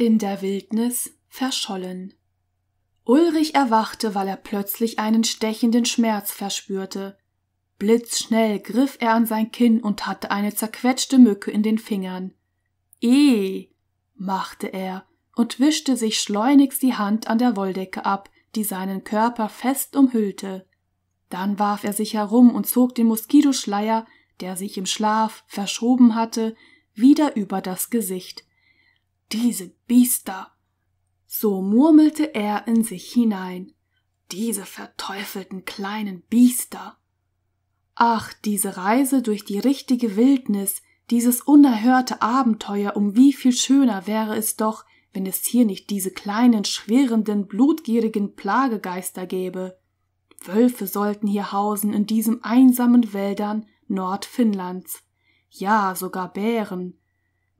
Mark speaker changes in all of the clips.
Speaker 1: In der Wildnis verschollen. Ulrich erwachte, weil er plötzlich einen stechenden Schmerz verspürte. Blitzschnell griff er an sein Kinn und hatte eine zerquetschte Mücke in den Fingern. Eh, machte er und wischte sich schleunigst die Hand an der Wolldecke ab, die seinen Körper fest umhüllte. Dann warf er sich herum und zog den Moskitoschleier, der sich im Schlaf verschoben hatte, wieder über das Gesicht diese Biester. So murmelte er in sich hinein. Diese verteufelten kleinen Biester. Ach, diese Reise durch die richtige Wildnis, dieses unerhörte Abenteuer, um wie viel schöner wäre es doch, wenn es hier nicht diese kleinen, schwirrenden, blutgierigen Plagegeister gäbe. Wölfe sollten hier hausen in diesen einsamen Wäldern Nordfinnlands. Ja, sogar Bären.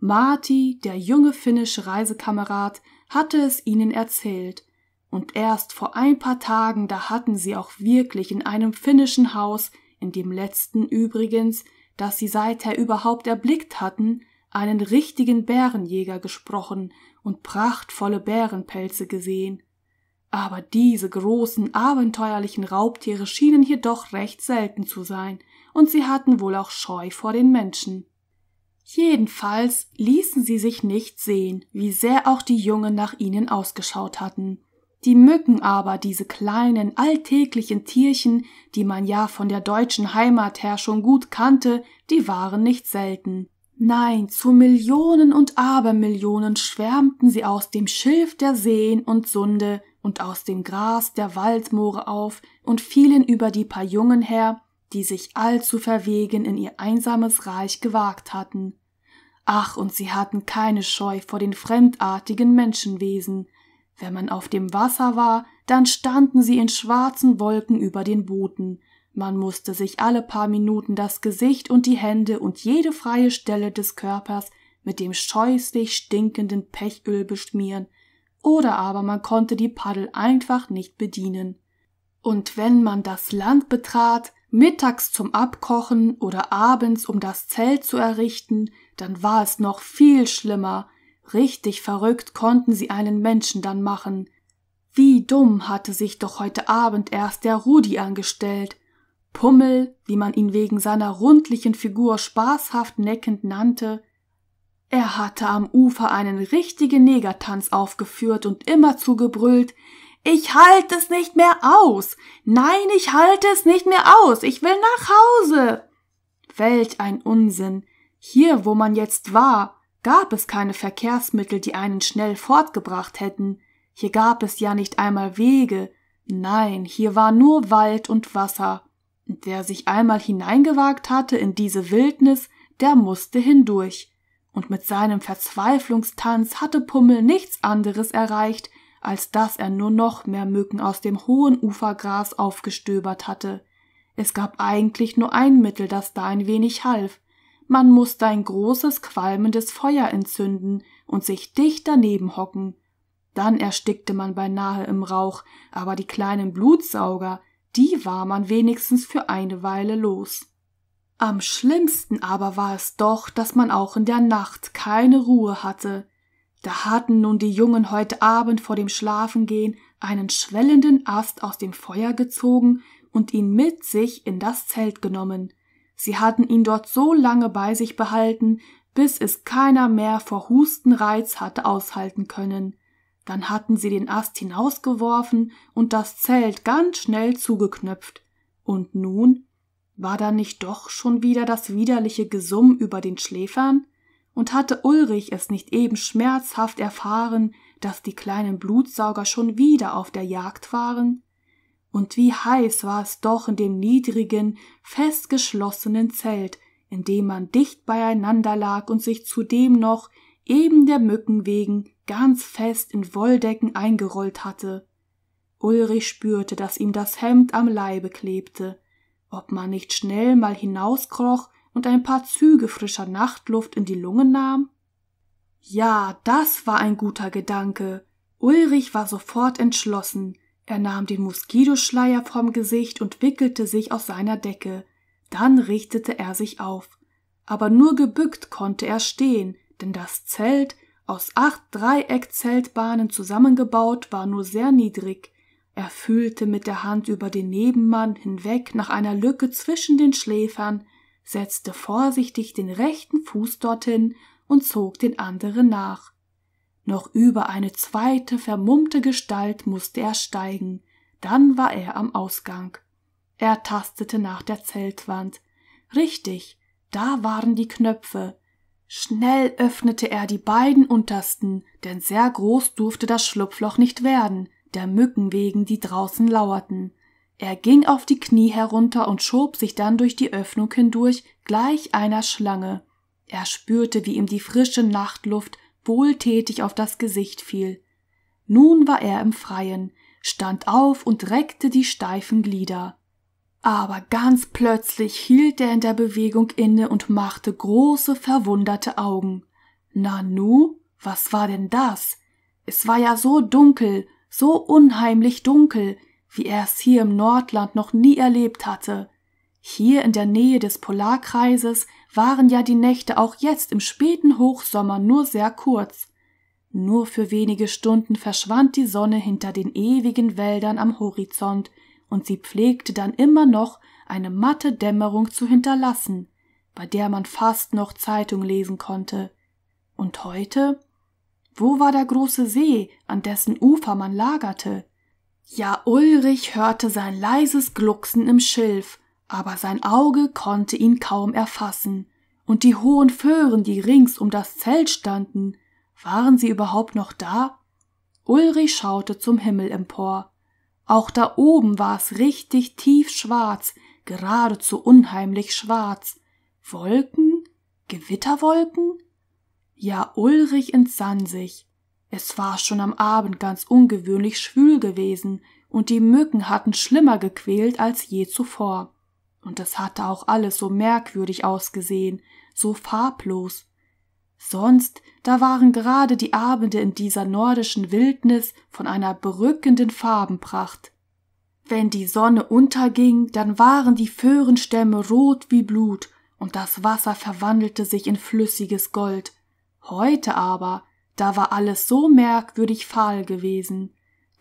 Speaker 1: Marty, der junge finnische Reisekamerad, hatte es ihnen erzählt, und erst vor ein paar Tagen da hatten sie auch wirklich in einem finnischen Haus, in dem letzten übrigens, das sie seither überhaupt erblickt hatten, einen richtigen Bärenjäger gesprochen und prachtvolle Bärenpelze gesehen. Aber diese großen, abenteuerlichen Raubtiere schienen hier doch recht selten zu sein, und sie hatten wohl auch Scheu vor den Menschen. Jedenfalls ließen sie sich nicht sehen, wie sehr auch die Jungen nach ihnen ausgeschaut hatten. Die Mücken aber, diese kleinen, alltäglichen Tierchen, die man ja von der deutschen Heimat her schon gut kannte, die waren nicht selten. Nein, zu Millionen und Abermillionen schwärmten sie aus dem Schilf der Seen und Sunde und aus dem Gras der Waldmoore auf und fielen über die paar Jungen her, die sich allzu verwegen in ihr einsames Reich gewagt hatten. Ach, und sie hatten keine Scheu vor den fremdartigen Menschenwesen. Wenn man auf dem Wasser war, dann standen sie in schwarzen Wolken über den Booten. Man musste sich alle paar Minuten das Gesicht und die Hände und jede freie Stelle des Körpers mit dem scheußlich stinkenden Pechöl beschmieren, oder aber man konnte die Paddel einfach nicht bedienen. Und wenn man das Land betrat, mittags zum Abkochen oder abends, um das Zelt zu errichten, dann war es noch viel schlimmer. Richtig verrückt konnten sie einen Menschen dann machen. Wie dumm hatte sich doch heute Abend erst der Rudi angestellt. Pummel, wie man ihn wegen seiner rundlichen Figur spaßhaft neckend nannte, er hatte am Ufer einen richtigen Negertanz aufgeführt und immerzu gebrüllt, ich halte es nicht mehr aus. Nein, ich halte es nicht mehr aus. Ich will nach Hause. Welch ein Unsinn. Hier, wo man jetzt war, gab es keine Verkehrsmittel, die einen schnell fortgebracht hätten. Hier gab es ja nicht einmal Wege. Nein, hier war nur Wald und Wasser. Und wer sich einmal hineingewagt hatte in diese Wildnis, der musste hindurch. Und mit seinem Verzweiflungstanz hatte Pummel nichts anderes erreicht, als dass er nur noch mehr Mücken aus dem hohen Ufergras aufgestöbert hatte. Es gab eigentlich nur ein Mittel, das da ein wenig half. Man musste ein großes qualmendes Feuer entzünden und sich dicht daneben hocken. Dann erstickte man beinahe im Rauch, aber die kleinen Blutsauger, die war man wenigstens für eine Weile los. Am schlimmsten aber war es doch, dass man auch in der Nacht keine Ruhe hatte. Da hatten nun die Jungen heute Abend vor dem Schlafengehen einen schwellenden Ast aus dem Feuer gezogen und ihn mit sich in das Zelt genommen. Sie hatten ihn dort so lange bei sich behalten, bis es keiner mehr vor Hustenreiz hatte aushalten können. Dann hatten sie den Ast hinausgeworfen und das Zelt ganz schnell zugeknöpft. Und nun war da nicht doch schon wieder das widerliche Gesumm über den Schläfern? und hatte Ulrich es nicht eben schmerzhaft erfahren, dass die kleinen Blutsauger schon wieder auf der Jagd waren? Und wie heiß war es doch in dem niedrigen, festgeschlossenen Zelt, in dem man dicht beieinander lag und sich zudem noch, eben der Mücken wegen, ganz fest in Wolldecken eingerollt hatte. Ulrich spürte, dass ihm das Hemd am Leibe klebte. Ob man nicht schnell mal hinauskroch, und ein paar Züge frischer Nachtluft in die Lungen nahm? Ja, das war ein guter Gedanke. Ulrich war sofort entschlossen. Er nahm den Moskitoschleier vom Gesicht und wickelte sich aus seiner Decke. Dann richtete er sich auf. Aber nur gebückt konnte er stehen, denn das Zelt, aus acht Dreieckzeltbahnen zusammengebaut, war nur sehr niedrig. Er fühlte mit der Hand über den Nebenmann hinweg nach einer Lücke zwischen den Schläfern, setzte vorsichtig den rechten Fuß dorthin und zog den anderen nach. Noch über eine zweite vermummte Gestalt musste er steigen, dann war er am Ausgang. Er tastete nach der Zeltwand. Richtig, da waren die Knöpfe. Schnell öffnete er die beiden untersten, denn sehr groß durfte das Schlupfloch nicht werden, der Mücken wegen, die draußen lauerten. Er ging auf die Knie herunter und schob sich dann durch die Öffnung hindurch, gleich einer Schlange. Er spürte, wie ihm die frische Nachtluft wohltätig auf das Gesicht fiel. Nun war er im Freien, stand auf und reckte die steifen Glieder. Aber ganz plötzlich hielt er in der Bewegung inne und machte große, verwunderte Augen. Nanu, was war denn das? Es war ja so dunkel, so unheimlich dunkel, wie er es hier im Nordland noch nie erlebt hatte. Hier in der Nähe des Polarkreises waren ja die Nächte auch jetzt im späten Hochsommer nur sehr kurz. Nur für wenige Stunden verschwand die Sonne hinter den ewigen Wäldern am Horizont, und sie pflegte dann immer noch eine matte Dämmerung zu hinterlassen, bei der man fast noch Zeitung lesen konnte. Und heute? Wo war der große See, an dessen Ufer man lagerte? Ja, Ulrich hörte sein leises Glucksen im Schilf, aber sein Auge konnte ihn kaum erfassen, und die hohen Föhren, die rings um das Zelt standen, waren sie überhaupt noch da? Ulrich schaute zum Himmel empor. Auch da oben war es richtig tief schwarz, geradezu unheimlich schwarz. Wolken? Gewitterwolken? Ja, Ulrich entsann sich. Es war schon am Abend ganz ungewöhnlich schwül gewesen, und die Mücken hatten schlimmer gequält als je zuvor. Und es hatte auch alles so merkwürdig ausgesehen, so farblos. Sonst, da waren gerade die Abende in dieser nordischen Wildnis von einer berückenden Farbenpracht. Wenn die Sonne unterging, dann waren die Föhrenstämme rot wie Blut, und das Wasser verwandelte sich in flüssiges Gold. Heute aber, da war alles so merkwürdig fahl gewesen.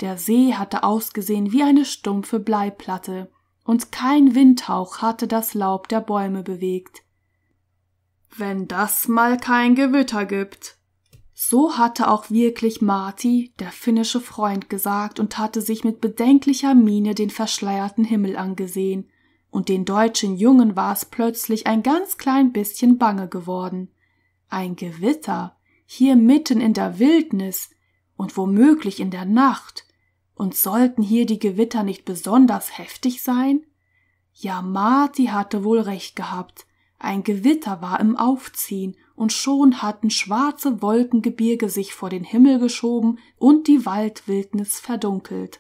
Speaker 1: Der See hatte ausgesehen wie eine stumpfe Bleiplatte, und kein Windhauch hatte das Laub der Bäume bewegt. Wenn das mal kein Gewitter gibt. So hatte auch wirklich Marti, der finnische Freund, gesagt und hatte sich mit bedenklicher Miene den verschleierten Himmel angesehen, und den deutschen Jungen war es plötzlich ein ganz klein bisschen bange geworden. Ein Gewitter hier mitten in der Wildnis und womöglich in der Nacht, und sollten hier die Gewitter nicht besonders heftig sein? Ja, Marti hatte wohl recht gehabt. Ein Gewitter war im Aufziehen, und schon hatten schwarze Wolkengebirge sich vor den Himmel geschoben und die Waldwildnis verdunkelt.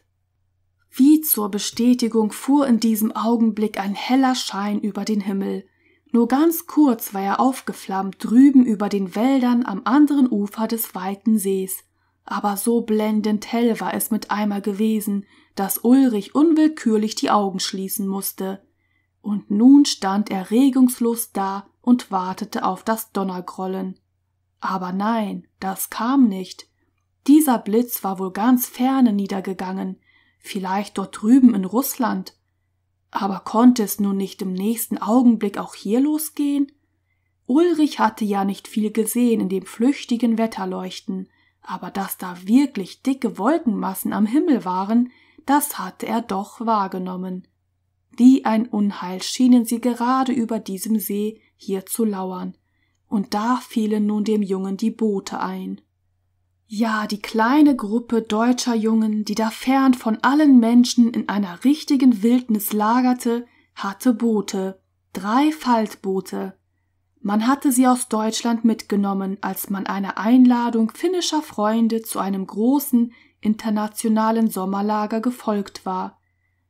Speaker 1: Wie zur Bestätigung fuhr in diesem Augenblick ein heller Schein über den Himmel, nur ganz kurz war er aufgeflammt drüben über den Wäldern am anderen Ufer des weiten Sees, aber so blendend hell war es mit einmal gewesen, dass Ulrich unwillkürlich die Augen schließen musste. Und nun stand er regungslos da und wartete auf das Donnergrollen. Aber nein, das kam nicht. Dieser Blitz war wohl ganz ferne niedergegangen, vielleicht dort drüben in Russland, aber konnte es nun nicht im nächsten Augenblick auch hier losgehen? Ulrich hatte ja nicht viel gesehen in dem flüchtigen Wetterleuchten, aber dass da wirklich dicke Wolkenmassen am Himmel waren, das hatte er doch wahrgenommen. Wie ein Unheil schienen sie gerade über diesem See hier zu lauern, und da fielen nun dem Jungen die Boote ein. Ja, die kleine Gruppe deutscher Jungen, die da fern von allen Menschen in einer richtigen Wildnis lagerte, hatte Boote, drei Faltboote. Man hatte sie aus Deutschland mitgenommen, als man eine Einladung finnischer Freunde zu einem großen internationalen Sommerlager gefolgt war.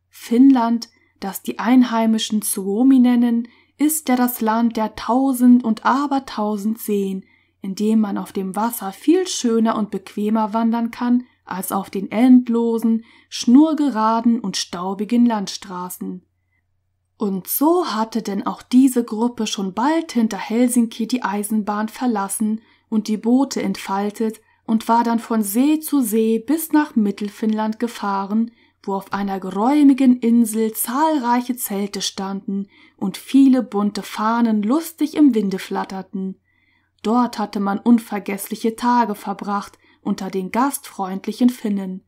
Speaker 1: Finnland, das die Einheimischen Suomi nennen, ist ja das Land der tausend und abertausend Seen, indem man auf dem Wasser viel schöner und bequemer wandern kann als auf den endlosen, schnurgeraden und staubigen Landstraßen. Und so hatte denn auch diese Gruppe schon bald hinter Helsinki die Eisenbahn verlassen und die Boote entfaltet und war dann von See zu See bis nach Mittelfinnland gefahren, wo auf einer geräumigen Insel zahlreiche Zelte standen und viele bunte Fahnen lustig im Winde flatterten, Dort hatte man unvergessliche Tage verbracht unter den gastfreundlichen Finnen.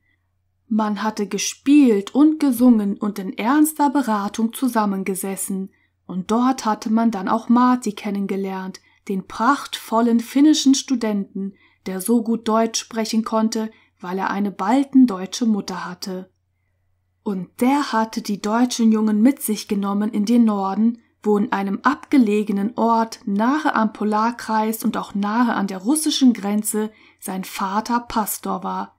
Speaker 1: Man hatte gespielt und gesungen und in ernster Beratung zusammengesessen, und dort hatte man dann auch Marti kennengelernt, den prachtvollen finnischen Studenten, der so gut Deutsch sprechen konnte, weil er eine baltendeutsche Mutter hatte. Und der hatte die deutschen Jungen mit sich genommen in den Norden wo in einem abgelegenen Ort nahe am Polarkreis und auch nahe an der russischen Grenze sein Vater Pastor war.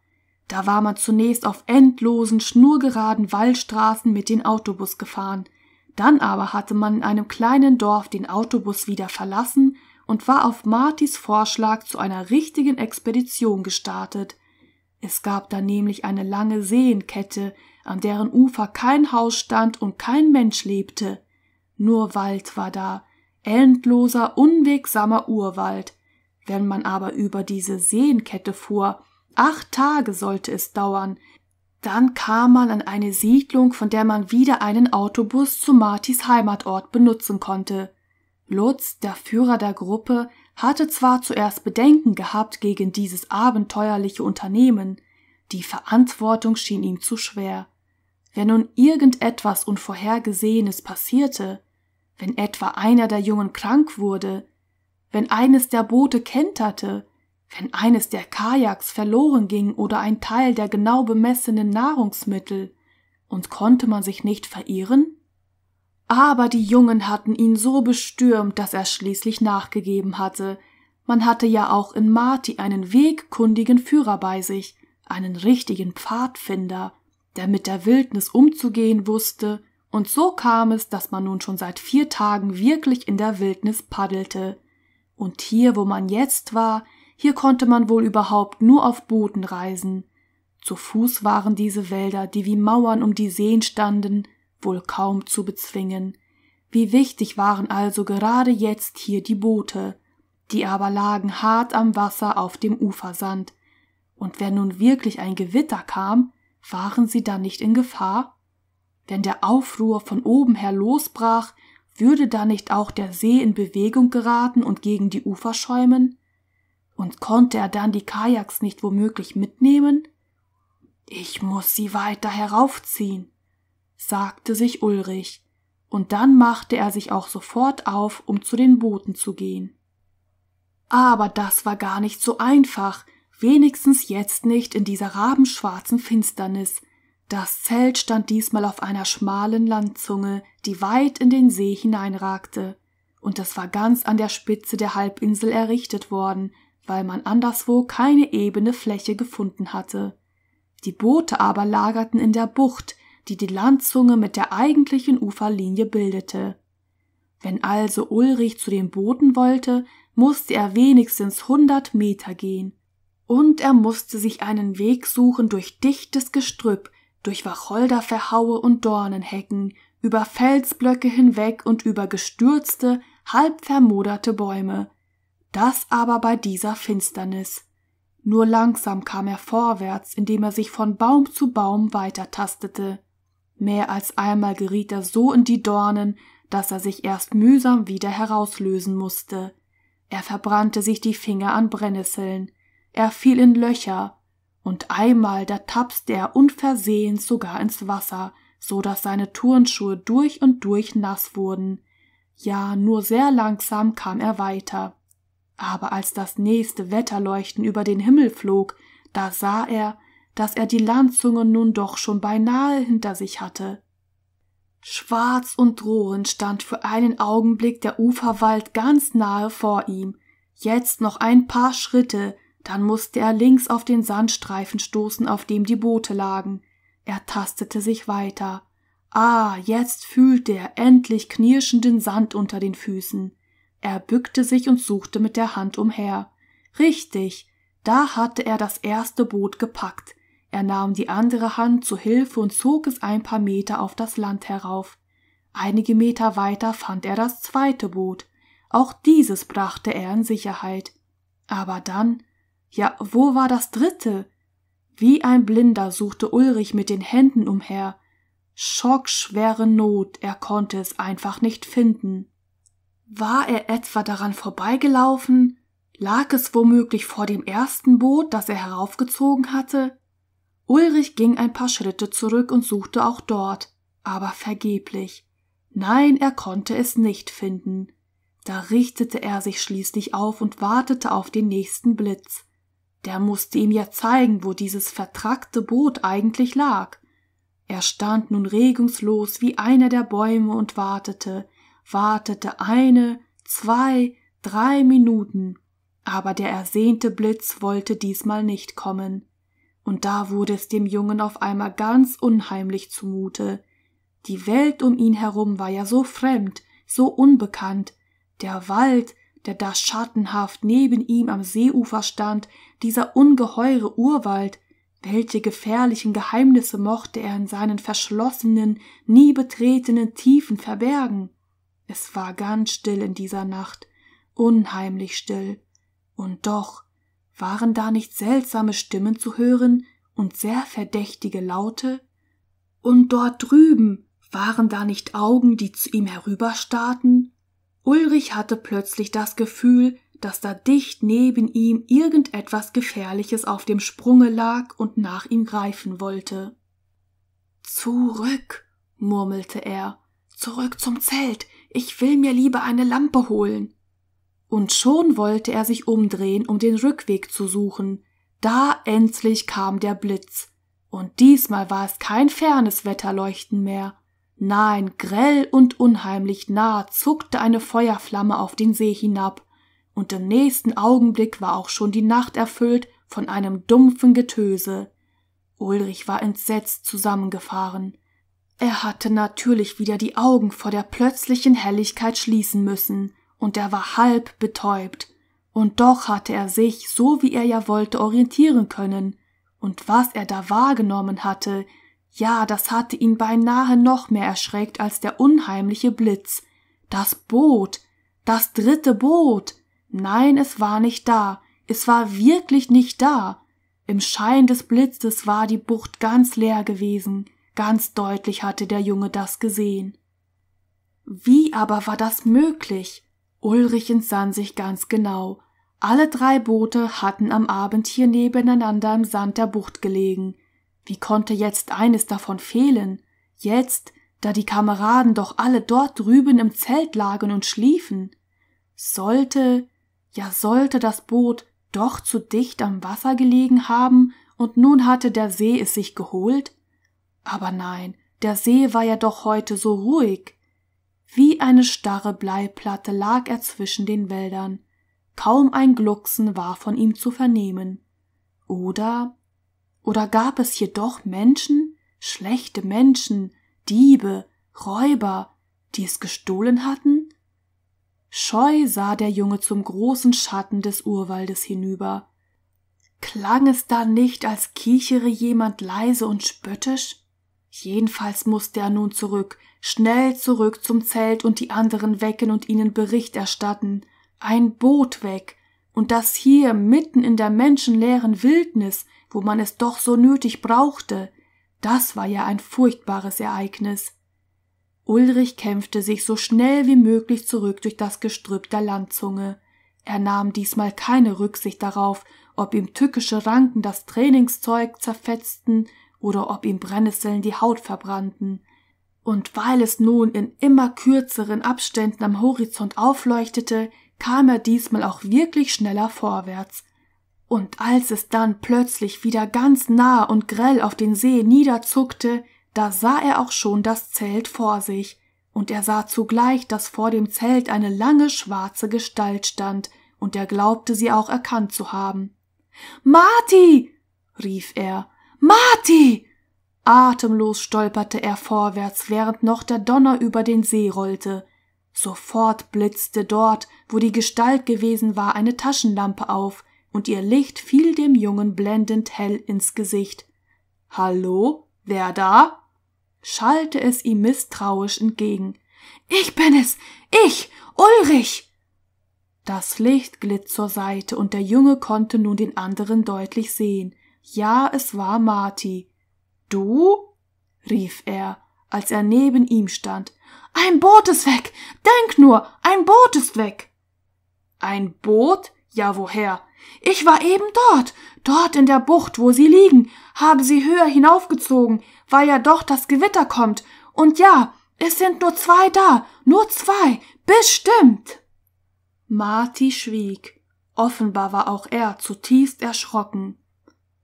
Speaker 1: Da war man zunächst auf endlosen, schnurgeraden Wallstraßen mit dem Autobus gefahren, dann aber hatte man in einem kleinen Dorf den Autobus wieder verlassen und war auf Martis Vorschlag zu einer richtigen Expedition gestartet. Es gab da nämlich eine lange Seenkette, an deren Ufer kein Haus stand und kein Mensch lebte. Nur Wald war da, endloser, unwegsamer Urwald. Wenn man aber über diese Seenkette fuhr, acht Tage sollte es dauern, dann kam man an eine Siedlung, von der man wieder einen Autobus zu Martis Heimatort benutzen konnte. Lutz, der Führer der Gruppe, hatte zwar zuerst Bedenken gehabt gegen dieses abenteuerliche Unternehmen, die Verantwortung schien ihm zu schwer. Wenn nun irgendetwas Unvorhergesehenes passierte, wenn etwa einer der Jungen krank wurde, wenn eines der Boote kenterte, wenn eines der Kajaks verloren ging oder ein Teil der genau bemessenen Nahrungsmittel, und konnte man sich nicht verirren? Aber die Jungen hatten ihn so bestürmt, dass er schließlich nachgegeben hatte. Man hatte ja auch in Marti einen wegkundigen Führer bei sich, einen richtigen Pfadfinder, der mit der Wildnis umzugehen wusste, und so kam es, dass man nun schon seit vier Tagen wirklich in der Wildnis paddelte. Und hier, wo man jetzt war, hier konnte man wohl überhaupt nur auf Booten reisen. Zu Fuß waren diese Wälder, die wie Mauern um die Seen standen, wohl kaum zu bezwingen. Wie wichtig waren also gerade jetzt hier die Boote, die aber lagen hart am Wasser auf dem Ufersand. Und wenn nun wirklich ein Gewitter kam, waren sie da nicht in Gefahr? Wenn der Aufruhr von oben her losbrach, würde da nicht auch der See in Bewegung geraten und gegen die Ufer schäumen? Und konnte er dann die Kajaks nicht womöglich mitnehmen? Ich muss sie weiter heraufziehen, sagte sich Ulrich, und dann machte er sich auch sofort auf, um zu den Booten zu gehen. Aber das war gar nicht so einfach, wenigstens jetzt nicht in dieser rabenschwarzen Finsternis. Das Zelt stand diesmal auf einer schmalen Landzunge, die weit in den See hineinragte, und es war ganz an der Spitze der Halbinsel errichtet worden, weil man anderswo keine ebene Fläche gefunden hatte. Die Boote aber lagerten in der Bucht, die die Landzunge mit der eigentlichen Uferlinie bildete. Wenn also Ulrich zu den Booten wollte, musste er wenigstens hundert Meter gehen, und er musste sich einen Weg suchen durch dichtes Gestrüpp, durch Wacholderverhaue und Dornenhecken, über Felsblöcke hinweg und über gestürzte, halb vermoderte Bäume. Das aber bei dieser Finsternis. Nur langsam kam er vorwärts, indem er sich von Baum zu Baum weitertastete. Mehr als einmal geriet er so in die Dornen, dass er sich erst mühsam wieder herauslösen musste. Er verbrannte sich die Finger an Brennnesseln er fiel in Löcher, und einmal da tapste er unversehens sogar ins Wasser, so daß seine Turnschuhe durch und durch nass wurden. Ja, nur sehr langsam kam er weiter. Aber als das nächste Wetterleuchten über den Himmel flog, da sah er, dass er die Landzunge nun doch schon beinahe hinter sich hatte. Schwarz und drohend stand für einen Augenblick der Uferwald ganz nahe vor ihm. Jetzt noch ein paar Schritte, dann musste er links auf den Sandstreifen stoßen, auf dem die Boote lagen. Er tastete sich weiter. Ah, jetzt fühlte er endlich knirschenden Sand unter den Füßen. Er bückte sich und suchte mit der Hand umher. Richtig, da hatte er das erste Boot gepackt. Er nahm die andere Hand zu Hilfe und zog es ein paar Meter auf das Land herauf. Einige Meter weiter fand er das zweite Boot. Auch dieses brachte er in Sicherheit. Aber dann ja, wo war das dritte? Wie ein Blinder suchte Ulrich mit den Händen umher. Schockschwere Not, er konnte es einfach nicht finden. War er etwa daran vorbeigelaufen? Lag es womöglich vor dem ersten Boot, das er heraufgezogen hatte? Ulrich ging ein paar Schritte zurück und suchte auch dort, aber vergeblich. Nein, er konnte es nicht finden. Da richtete er sich schließlich auf und wartete auf den nächsten Blitz. Der musste ihm ja zeigen, wo dieses vertrackte Boot eigentlich lag. Er stand nun regungslos wie einer der Bäume und wartete, wartete eine, zwei, drei Minuten, aber der ersehnte Blitz wollte diesmal nicht kommen. Und da wurde es dem Jungen auf einmal ganz unheimlich zumute. Die Welt um ihn herum war ja so fremd, so unbekannt, der Wald, der da schattenhaft neben ihm am Seeufer stand, dieser ungeheure Urwald, welche gefährlichen Geheimnisse mochte er in seinen verschlossenen, nie betretenen Tiefen verbergen? Es war ganz still in dieser Nacht, unheimlich still, und doch waren da nicht seltsame Stimmen zu hören und sehr verdächtige Laute? Und dort drüben waren da nicht Augen, die zu ihm herüberstarrten Ulrich hatte plötzlich das Gefühl, dass da dicht neben ihm irgendetwas Gefährliches auf dem Sprunge lag und nach ihm greifen wollte. Zurück, murmelte er, zurück zum Zelt, ich will mir lieber eine Lampe holen. Und schon wollte er sich umdrehen, um den Rückweg zu suchen. Da endlich kam der Blitz. Und diesmal war es kein fernes Wetterleuchten mehr, Nein, grell und unheimlich nah zuckte eine Feuerflamme auf den See hinab, und im nächsten Augenblick war auch schon die Nacht erfüllt von einem dumpfen Getöse. Ulrich war entsetzt zusammengefahren. Er hatte natürlich wieder die Augen vor der plötzlichen Helligkeit schließen müssen, und er war halb betäubt, und doch hatte er sich, so wie er ja wollte, orientieren können, und was er da wahrgenommen hatte, ja, das hatte ihn beinahe noch mehr erschreckt als der unheimliche Blitz. Das Boot. Das dritte Boot. Nein, es war nicht da. Es war wirklich nicht da. Im Schein des Blitzes war die Bucht ganz leer gewesen. Ganz deutlich hatte der Junge das gesehen. Wie aber war das möglich? Ulrich entsann sich ganz genau. Alle drei Boote hatten am Abend hier nebeneinander im Sand der Bucht gelegen. Wie konnte jetzt eines davon fehlen, jetzt, da die Kameraden doch alle dort drüben im Zelt lagen und schliefen? Sollte, ja sollte das Boot doch zu dicht am Wasser gelegen haben, und nun hatte der See es sich geholt? Aber nein, der See war ja doch heute so ruhig. Wie eine starre Bleiplatte lag er zwischen den Wäldern, kaum ein Glucksen war von ihm zu vernehmen. Oder oder gab es hier doch Menschen, schlechte Menschen, Diebe, Räuber, die es gestohlen hatten? Scheu sah der Junge zum großen Schatten des Urwaldes hinüber. Klang es da nicht, als kichere jemand leise und spöttisch? Jedenfalls musste er nun zurück, schnell zurück zum Zelt und die anderen wecken und ihnen Bericht erstatten. Ein Boot weg, und das hier mitten in der menschenleeren Wildnis, wo man es doch so nötig brauchte, das war ja ein furchtbares Ereignis. Ulrich kämpfte sich so schnell wie möglich zurück durch das Gestrüpp der Landzunge. Er nahm diesmal keine Rücksicht darauf, ob ihm tückische Ranken das Trainingszeug zerfetzten oder ob ihm Brennnesseln die Haut verbrannten. Und weil es nun in immer kürzeren Abständen am Horizont aufleuchtete, kam er diesmal auch wirklich schneller vorwärts. Und als es dann plötzlich wieder ganz nah und grell auf den See niederzuckte, da sah er auch schon das Zelt vor sich, und er sah zugleich, dass vor dem Zelt eine lange schwarze Gestalt stand, und er glaubte sie auch erkannt zu haben. Marti! rief er. Marti! Atemlos stolperte er vorwärts, während noch der Donner über den See rollte, Sofort blitzte dort, wo die Gestalt gewesen war, eine Taschenlampe auf, und ihr Licht fiel dem Jungen blendend hell ins Gesicht. Hallo, wer da? schallte es ihm misstrauisch entgegen. Ich bin es. Ich. Ulrich. Das Licht glitt zur Seite, und der Junge konnte nun den anderen deutlich sehen. Ja, es war Marti. Du? rief er, als er neben ihm stand. Ein Boot ist weg. Denk nur, ein Boot ist weg. Ein Boot? Ja, woher? Ich war eben dort, dort in der Bucht, wo sie liegen, habe sie höher hinaufgezogen, weil ja doch das Gewitter kommt. Und ja, es sind nur zwei da, nur zwei, bestimmt. Marty schwieg. Offenbar war auch er zutiefst erschrocken.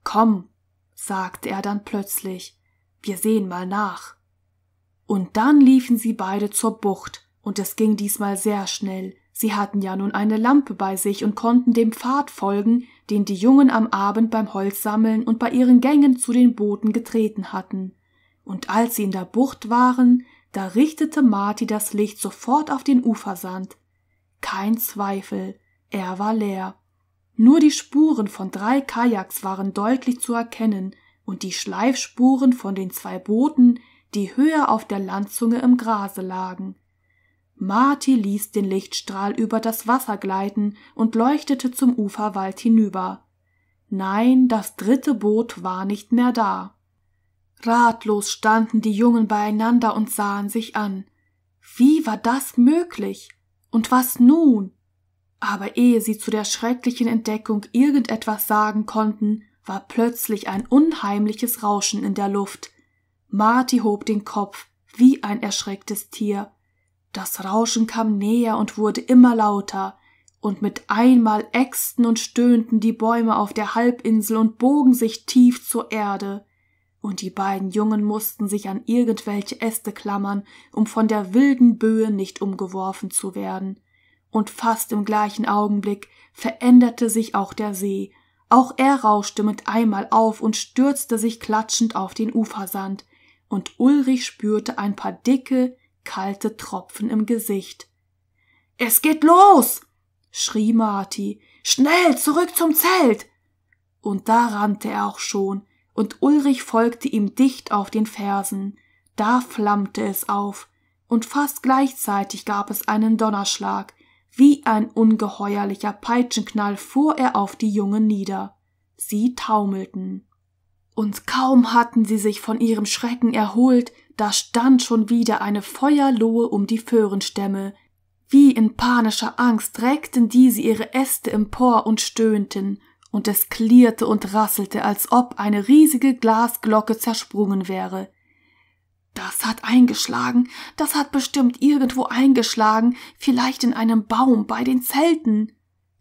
Speaker 1: Komm, sagte er dann plötzlich, wir sehen mal nach. Und dann liefen sie beide zur Bucht, und es ging diesmal sehr schnell. Sie hatten ja nun eine Lampe bei sich und konnten dem Pfad folgen, den die Jungen am Abend beim Holzsammeln und bei ihren Gängen zu den Booten getreten hatten. Und als sie in der Bucht waren, da richtete Marti das Licht sofort auf den Ufersand. Kein Zweifel, er war leer. Nur die Spuren von drei Kajaks waren deutlich zu erkennen, und die Schleifspuren von den zwei Booten, die höher auf der Landzunge im Grase lagen. Marti ließ den Lichtstrahl über das Wasser gleiten und leuchtete zum Uferwald hinüber. Nein, das dritte Boot war nicht mehr da. Ratlos standen die Jungen beieinander und sahen sich an. Wie war das möglich? Und was nun? Aber ehe sie zu der schrecklichen Entdeckung irgendetwas sagen konnten, war plötzlich ein unheimliches Rauschen in der Luft, Marty hob den Kopf wie ein erschrecktes Tier. Das Rauschen kam näher und wurde immer lauter, und mit einmal ächzten und stöhnten die Bäume auf der Halbinsel und bogen sich tief zur Erde, und die beiden Jungen mussten sich an irgendwelche Äste klammern, um von der wilden Böe nicht umgeworfen zu werden. Und fast im gleichen Augenblick veränderte sich auch der See, auch er rauschte mit einmal auf und stürzte sich klatschend auf den Ufersand, und Ulrich spürte ein paar dicke, kalte Tropfen im Gesicht. Es geht los! schrie Marti. Schnell zurück zum Zelt! Und da rannte er auch schon, und Ulrich folgte ihm dicht auf den Fersen. Da flammte es auf, und fast gleichzeitig gab es einen Donnerschlag, wie ein ungeheuerlicher Peitschenknall fuhr er auf die Jungen nieder. Sie taumelten. Und kaum hatten sie sich von ihrem Schrecken erholt, da stand schon wieder eine Feuerlohe um die Föhrenstämme. Wie in panischer Angst reckten diese ihre Äste empor und stöhnten, und es klirrte und rasselte, als ob eine riesige Glasglocke zersprungen wäre. Das hat eingeschlagen, das hat bestimmt irgendwo eingeschlagen, vielleicht in einem Baum bei den Zelten,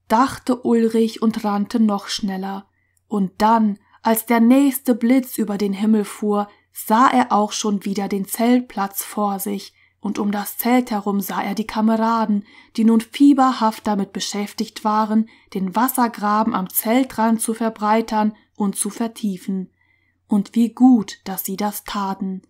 Speaker 1: dachte Ulrich und rannte noch schneller. Und dann als der nächste Blitz über den Himmel fuhr, sah er auch schon wieder den Zeltplatz vor sich, und um das Zelt herum sah er die Kameraden, die nun fieberhaft damit beschäftigt waren, den Wassergraben am Zeltrand zu verbreitern und zu vertiefen. Und wie gut, dass sie das taten.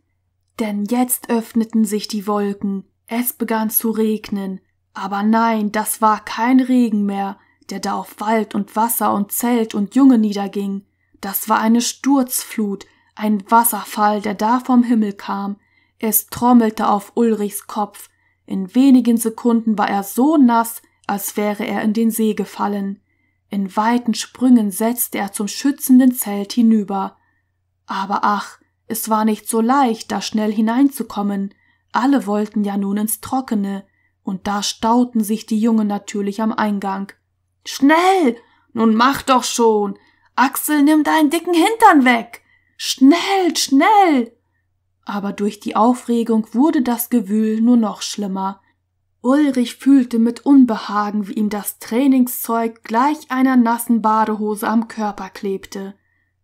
Speaker 1: Denn jetzt öffneten sich die Wolken, es begann zu regnen, aber nein, das war kein Regen mehr, der da auf Wald und Wasser und Zelt und Junge niederging, das war eine Sturzflut, ein Wasserfall, der da vom Himmel kam. Es trommelte auf Ulrichs Kopf. In wenigen Sekunden war er so nass, als wäre er in den See gefallen. In weiten Sprüngen setzte er zum schützenden Zelt hinüber. Aber ach, es war nicht so leicht, da schnell hineinzukommen. Alle wollten ja nun ins Trockene, und da stauten sich die Jungen natürlich am Eingang. Schnell! Nun mach doch schon! Axel, nimm deinen dicken Hintern weg. Schnell, schnell. Aber durch die Aufregung wurde das Gewühl nur noch schlimmer. Ulrich fühlte mit Unbehagen, wie ihm das Trainingszeug gleich einer nassen Badehose am Körper klebte.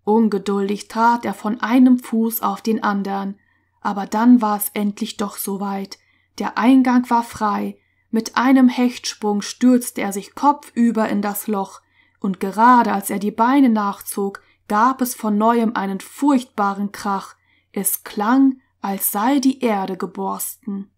Speaker 1: Ungeduldig trat er von einem Fuß auf den anderen, aber dann war es endlich doch soweit. Der Eingang war frei. Mit einem Hechtsprung stürzte er sich kopfüber in das Loch, und gerade als er die Beine nachzog, gab es von neuem einen furchtbaren Krach, es klang, als sei die Erde geborsten.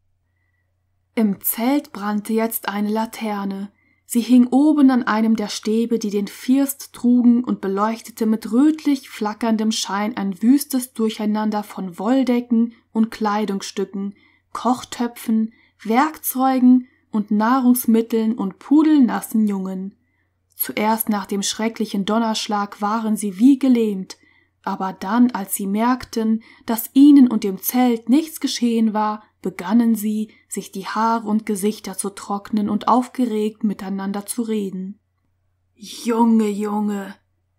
Speaker 1: Im Zelt brannte jetzt eine Laterne, sie hing oben an einem der Stäbe, die den First trugen, und beleuchtete mit rötlich flackerndem Schein ein wüstes Durcheinander von Wolldecken und Kleidungsstücken, Kochtöpfen, Werkzeugen und Nahrungsmitteln und pudelnassen Jungen. Zuerst nach dem schrecklichen Donnerschlag waren sie wie gelähmt, aber dann, als sie merkten, dass ihnen und dem Zelt nichts geschehen war, begannen sie, sich die Haare und Gesichter zu trocknen und aufgeregt miteinander zu reden. Junge, Junge,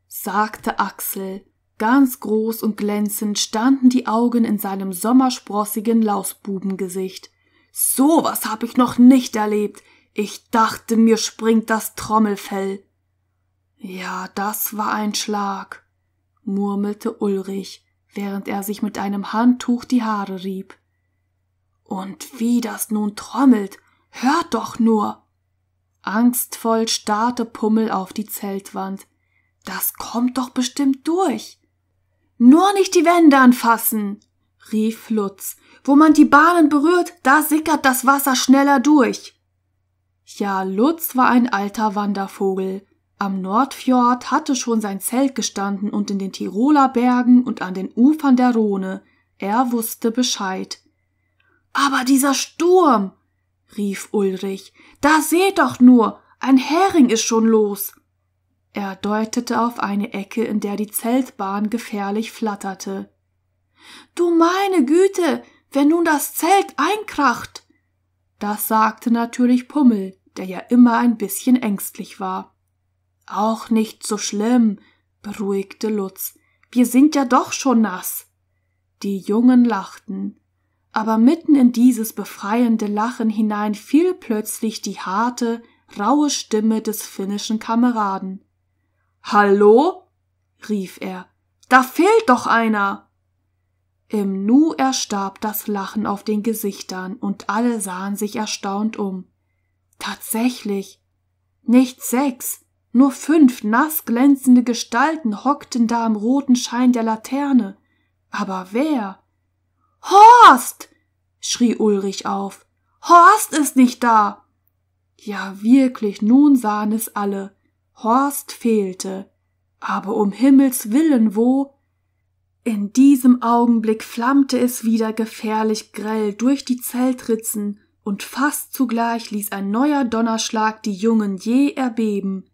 Speaker 1: sagte Axel, ganz groß und glänzend standen die Augen in seinem sommersprossigen Lausbubengesicht. So was hab ich noch nicht erlebt. Ich dachte, mir springt das Trommelfell. Ja, das war ein Schlag, murmelte Ulrich, während er sich mit einem Handtuch die Haare rieb. Und wie das nun trommelt, hört doch nur. Angstvoll starrte Pummel auf die Zeltwand. Das kommt doch bestimmt durch. Nur nicht die Wände anfassen, rief Lutz. Wo man die Bahnen berührt, da sickert das Wasser schneller durch. Ja, Lutz war ein alter Wandervogel. Am Nordfjord hatte schon sein Zelt gestanden und in den Tiroler Bergen und an den Ufern der Rhone. Er wusste Bescheid. Aber dieser Sturm, rief Ulrich, da seht doch nur, ein Hering ist schon los. Er deutete auf eine Ecke, in der die Zeltbahn gefährlich flatterte. Du meine Güte, wenn nun das Zelt einkracht. Das sagte natürlich Pummel, der ja immer ein bisschen ängstlich war. Auch nicht so schlimm, beruhigte Lutz. Wir sind ja doch schon nass. Die Jungen lachten. Aber mitten in dieses befreiende Lachen hinein fiel plötzlich die harte, raue Stimme des finnischen Kameraden. Hallo? rief er. Da fehlt doch einer. Im Nu erstarb das Lachen auf den Gesichtern, und alle sahen sich erstaunt um. Tatsächlich. Nicht sechs, nur fünf nass glänzende Gestalten hockten da im roten Schein der Laterne. Aber wer? Horst! schrie Ulrich auf. Horst ist nicht da! Ja, wirklich, nun sahen es alle. Horst fehlte. Aber um Himmels willen, wo? In diesem Augenblick flammte es wieder gefährlich grell durch die Zeltritzen, und fast zugleich ließ ein neuer Donnerschlag die Jungen je erbeben.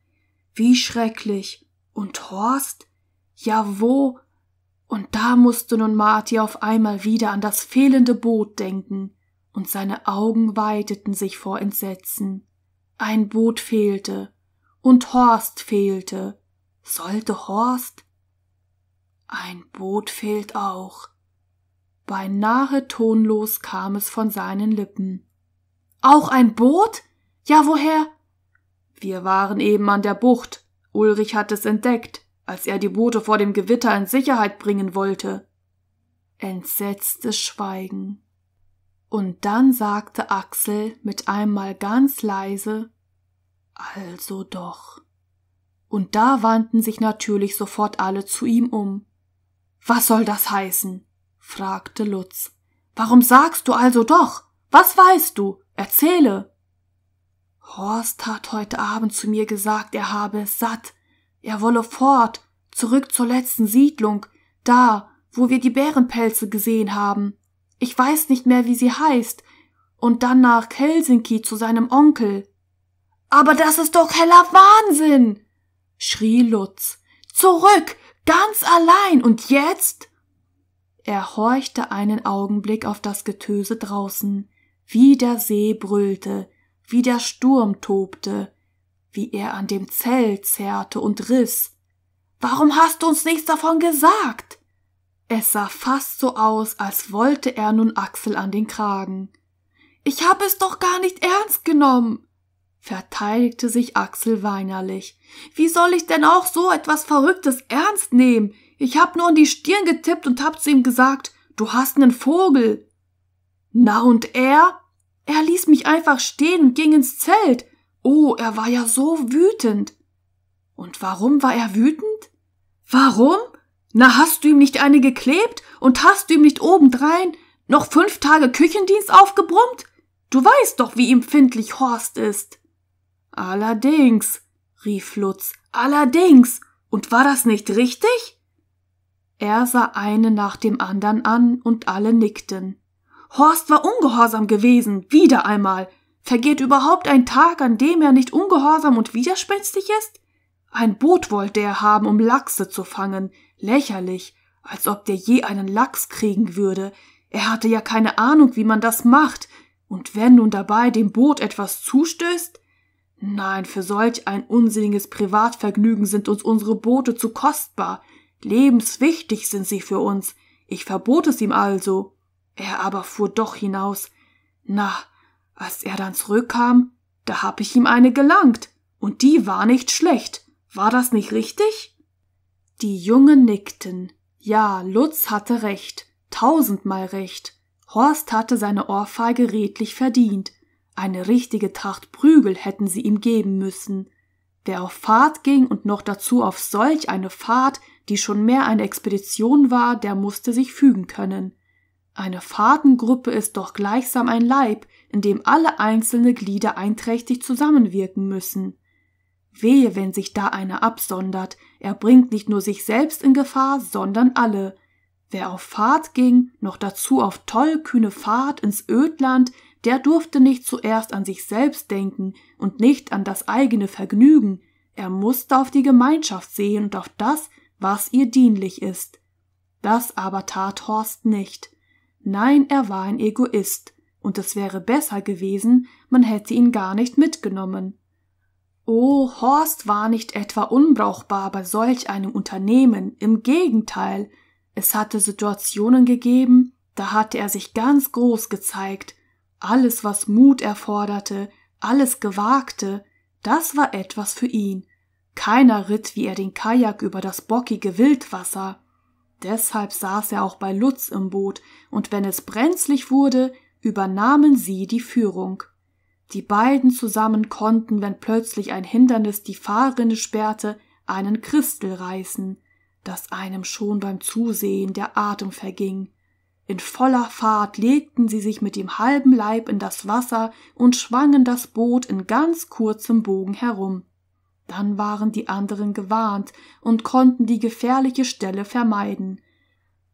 Speaker 1: Wie schrecklich. Und Horst? Ja, wo? Und da musste nun Marty auf einmal wieder an das fehlende Boot denken, und seine Augen weiteten sich vor Entsetzen. Ein Boot fehlte, und Horst fehlte. Sollte Horst? Ein Boot fehlt auch. Beinahe tonlos kam es von seinen Lippen. Auch ein Boot? Ja, woher? Wir waren eben an der Bucht. Ulrich hat es entdeckt, als er die Boote vor dem Gewitter in Sicherheit bringen wollte. Entsetztes Schweigen. Und dann sagte Axel mit einmal ganz leise Also doch. Und da wandten sich natürlich sofort alle zu ihm um. Was soll das heißen? fragte Lutz. Warum sagst du also doch? Was weißt du? Erzähle. Horst hat heute Abend zu mir gesagt, er habe es satt. Er wolle fort, zurück zur letzten Siedlung, da, wo wir die Bärenpelze gesehen haben. Ich weiß nicht mehr, wie sie heißt. Und dann nach Helsinki zu seinem Onkel. Aber das ist doch heller Wahnsinn! schrie Lutz. Zurück, ganz allein, und jetzt? Er horchte einen Augenblick auf das Getöse draußen, wie der See brüllte, wie der Sturm tobte, wie er an dem Zell zerrte und riss. Warum hast du uns nichts davon gesagt? Es sah fast so aus, als wollte er nun Axel an den Kragen. Ich habe es doch gar nicht ernst genommen, verteidigte sich Axel weinerlich. Wie soll ich denn auch so etwas Verrücktes ernst nehmen? Ich hab nur an die Stirn getippt und hab zu ihm gesagt, du hast einen Vogel. Na und er? Er ließ mich einfach stehen und ging ins Zelt. Oh, er war ja so wütend. Und warum war er wütend? Warum? Na, hast du ihm nicht eine geklebt und hast du ihm nicht obendrein noch fünf Tage Küchendienst aufgebrummt? Du weißt doch, wie empfindlich Horst ist. Allerdings, rief Lutz, allerdings. Und war das nicht richtig? Er sah eine nach dem anderen an und alle nickten. Horst war ungehorsam gewesen, wieder einmal. Vergeht überhaupt ein Tag, an dem er nicht ungehorsam und widerspenstig ist? Ein Boot wollte er haben, um Lachse zu fangen. Lächerlich, als ob der je einen Lachs kriegen würde. Er hatte ja keine Ahnung, wie man das macht. Und wenn nun dabei dem Boot etwas zustößt? Nein, für solch ein unsinniges Privatvergnügen sind uns unsere Boote zu kostbar. Lebenswichtig sind sie für uns. Ich verbot es ihm also. Er aber fuhr doch hinaus. Na, als er dann zurückkam, da hab ich ihm eine gelangt, und die war nicht schlecht. War das nicht richtig? Die Jungen nickten. Ja, Lutz hatte recht, tausendmal recht. Horst hatte seine Ohrfeige redlich verdient. Eine richtige Tracht Prügel hätten sie ihm geben müssen. Wer auf Fahrt ging und noch dazu auf solch eine Fahrt, die schon mehr eine Expedition war, der musste sich fügen können. Eine Fahrtengruppe ist doch gleichsam ein Leib, in dem alle einzelne Glieder einträchtig zusammenwirken müssen. Wehe, wenn sich da einer absondert, er bringt nicht nur sich selbst in Gefahr, sondern alle. Wer auf Fahrt ging, noch dazu auf tollkühne Fahrt ins Ödland, der durfte nicht zuerst an sich selbst denken und nicht an das eigene Vergnügen, er musste auf die Gemeinschaft sehen und auf das, was ihr dienlich ist. Das aber tat Horst nicht. Nein, er war ein Egoist, und es wäre besser gewesen, man hätte ihn gar nicht mitgenommen. Oh, Horst war nicht etwa unbrauchbar bei solch einem Unternehmen, im Gegenteil, es hatte Situationen gegeben, da hatte er sich ganz groß gezeigt, alles, was Mut erforderte, alles Gewagte, das war etwas für ihn. Keiner ritt wie er den Kajak über das bockige Wildwasser. Deshalb saß er auch bei Lutz im Boot, und wenn es brenzlig wurde, übernahmen sie die Führung. Die beiden zusammen konnten, wenn plötzlich ein Hindernis die Fahrrinne sperrte, einen Christel reißen, dass einem schon beim Zusehen der Atem verging. In voller Fahrt legten sie sich mit dem halben Leib in das Wasser und schwangen das Boot in ganz kurzem Bogen herum. Dann waren die anderen gewarnt und konnten die gefährliche Stelle vermeiden.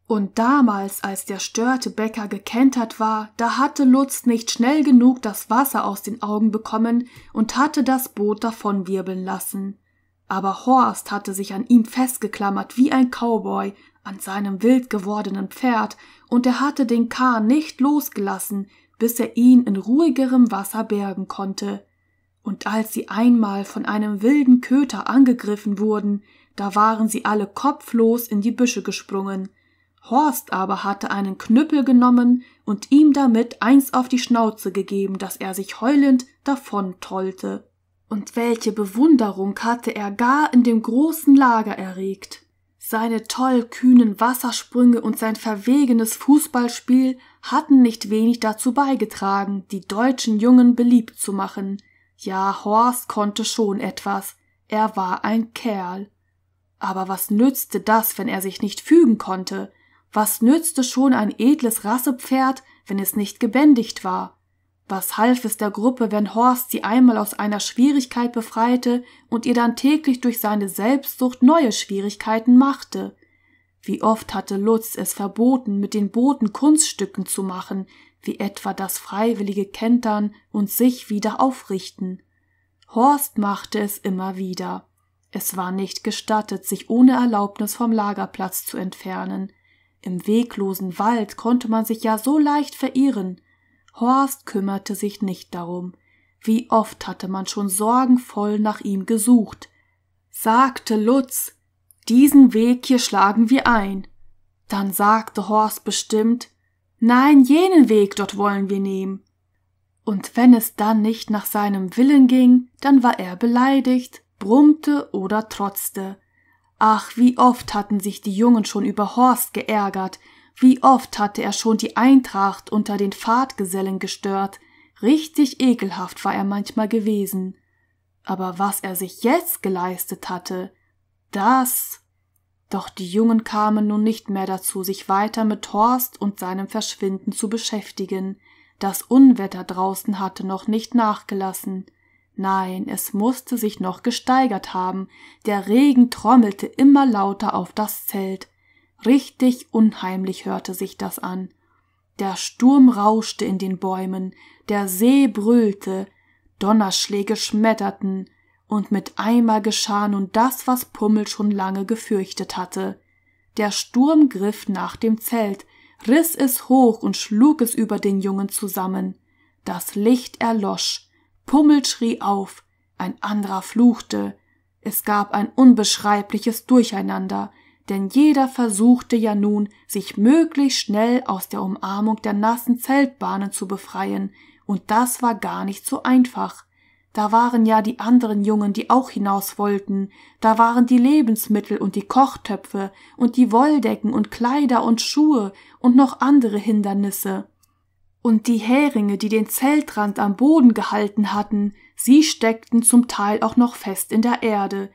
Speaker 1: Und damals, als der störte Bäcker gekentert war, da hatte Lutz nicht schnell genug das Wasser aus den Augen bekommen und hatte das Boot davonwirbeln lassen. Aber Horst hatte sich an ihm festgeklammert wie ein Cowboy, an seinem wild gewordenen Pferd, und er hatte den Kahn nicht losgelassen, bis er ihn in ruhigerem Wasser bergen konnte. Und als sie einmal von einem wilden Köter angegriffen wurden, da waren sie alle kopflos in die Büsche gesprungen. Horst aber hatte einen Knüppel genommen und ihm damit eins auf die Schnauze gegeben, dass er sich heulend davon tollte. Und welche Bewunderung hatte er gar in dem großen Lager erregt. Seine tollkühnen Wassersprünge und sein verwegenes Fußballspiel hatten nicht wenig dazu beigetragen, die deutschen Jungen beliebt zu machen, ja, Horst konnte schon etwas. Er war ein Kerl. Aber was nützte das, wenn er sich nicht fügen konnte? Was nützte schon ein edles Rassepferd, wenn es nicht gebändigt war? Was half es der Gruppe, wenn Horst sie einmal aus einer Schwierigkeit befreite und ihr dann täglich durch seine Selbstsucht neue Schwierigkeiten machte? Wie oft hatte Lutz es verboten, mit den Boten Kunststücken zu machen, wie etwa das freiwillige Kentern und sich wieder aufrichten. Horst machte es immer wieder. Es war nicht gestattet, sich ohne Erlaubnis vom Lagerplatz zu entfernen. Im weglosen Wald konnte man sich ja so leicht verirren. Horst kümmerte sich nicht darum. Wie oft hatte man schon sorgenvoll nach ihm gesucht. Sagte Lutz, diesen Weg hier schlagen wir ein. Dann sagte Horst bestimmt, Nein, jenen Weg dort wollen wir nehmen. Und wenn es dann nicht nach seinem Willen ging, dann war er beleidigt, brummte oder trotzte. Ach, wie oft hatten sich die Jungen schon über Horst geärgert, wie oft hatte er schon die Eintracht unter den Fahrtgesellen gestört, richtig ekelhaft war er manchmal gewesen. Aber was er sich jetzt geleistet hatte, das doch die Jungen kamen nun nicht mehr dazu, sich weiter mit Horst und seinem Verschwinden zu beschäftigen. Das Unwetter draußen hatte noch nicht nachgelassen. Nein, es musste sich noch gesteigert haben. Der Regen trommelte immer lauter auf das Zelt. Richtig unheimlich hörte sich das an. Der Sturm rauschte in den Bäumen, der See brüllte, Donnerschläge schmetterten, und mit einmal geschah nun das, was Pummel schon lange gefürchtet hatte. Der Sturm griff nach dem Zelt, riss es hoch und schlug es über den Jungen zusammen. Das Licht erlosch, Pummel schrie auf, ein anderer fluchte. Es gab ein unbeschreibliches Durcheinander, denn jeder versuchte ja nun, sich möglichst schnell aus der Umarmung der nassen Zeltbahnen zu befreien, und das war gar nicht so einfach. Da waren ja die anderen Jungen, die auch hinaus wollten, da waren die Lebensmittel und die Kochtöpfe und die Wolldecken und Kleider und Schuhe und noch andere Hindernisse. Und die Heringe, die den Zeltrand am Boden gehalten hatten, sie steckten zum Teil auch noch fest in der Erde.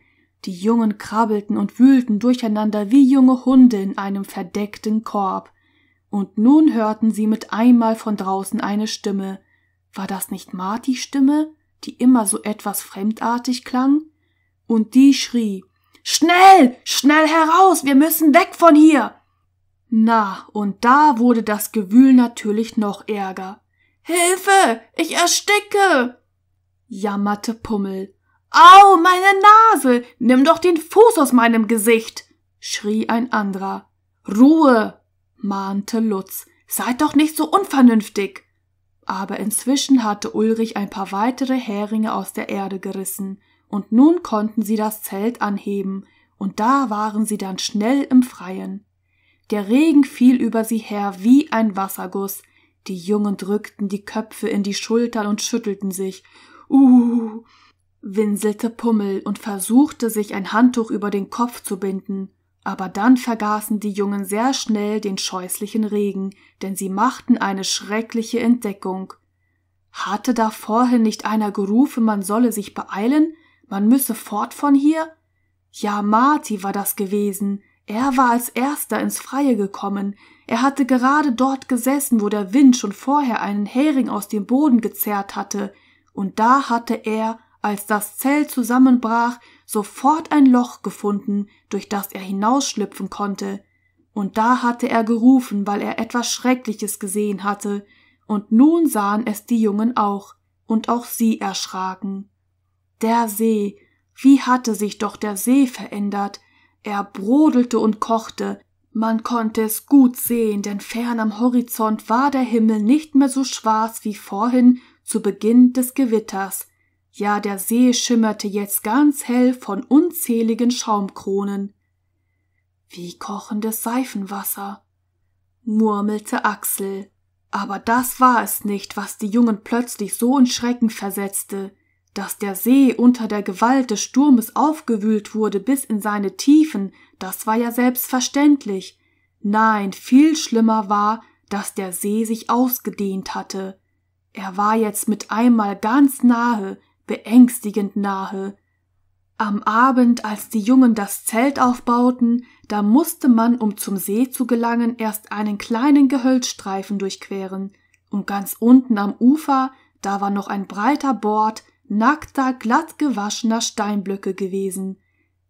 Speaker 1: Die Jungen krabbelten und wühlten durcheinander wie junge Hunde in einem verdeckten Korb. Und nun hörten sie mit einmal von draußen eine Stimme. War das nicht Marti Stimme? die immer so etwas fremdartig klang, und die schrie Schnell, schnell heraus, wir müssen weg von hier. Na, und da wurde das Gewühl natürlich noch ärger. Hilfe, ich ersticke. jammerte Pummel. Au, meine Nase, nimm doch den Fuß aus meinem Gesicht, schrie ein anderer. Ruhe, mahnte Lutz, seid doch nicht so unvernünftig. Aber inzwischen hatte Ulrich ein paar weitere Heringe aus der Erde gerissen, und nun konnten sie das Zelt anheben, und da waren sie dann schnell im Freien. Der Regen fiel über sie her wie ein Wasserguss, die Jungen drückten die Köpfe in die Schultern und schüttelten sich. Uh, winselte Pummel und versuchte sich ein Handtuch über den Kopf zu binden, aber dann vergaßen die Jungen sehr schnell den scheußlichen Regen, denn sie machten eine schreckliche Entdeckung. Hatte da vorhin nicht einer gerufen, man solle sich beeilen, man müsse fort von hier? Ja, Marti war das gewesen, er war als erster ins Freie gekommen. Er hatte gerade dort gesessen, wo der Wind schon vorher einen Hering aus dem Boden gezerrt hatte, und da hatte er, als das Zelt zusammenbrach, sofort ein Loch gefunden, durch das er hinausschlüpfen konnte, und da hatte er gerufen, weil er etwas Schreckliches gesehen hatte, und nun sahen es die Jungen auch, und auch sie erschraken. Der See, wie hatte sich doch der See verändert, er brodelte und kochte, man konnte es gut sehen, denn fern am Horizont war der Himmel nicht mehr so schwarz wie vorhin zu Beginn des Gewitters, ja der See schimmerte jetzt ganz hell von unzähligen Schaumkronen. Wie kochendes Seifenwasser, murmelte Axel. Aber das war es nicht, was die Jungen plötzlich so in Schrecken versetzte, dass der See unter der Gewalt des Sturmes aufgewühlt wurde bis in seine Tiefen, das war ja selbstverständlich. Nein, viel schlimmer war, dass der See sich ausgedehnt hatte. Er war jetzt mit einmal ganz nahe, beängstigend nahe. Am Abend, als die Jungen das Zelt aufbauten, da musste man, um zum See zu gelangen, erst einen kleinen Gehölzstreifen durchqueren, und ganz unten am Ufer, da war noch ein breiter Bord nackter, glatt gewaschener Steinblöcke gewesen.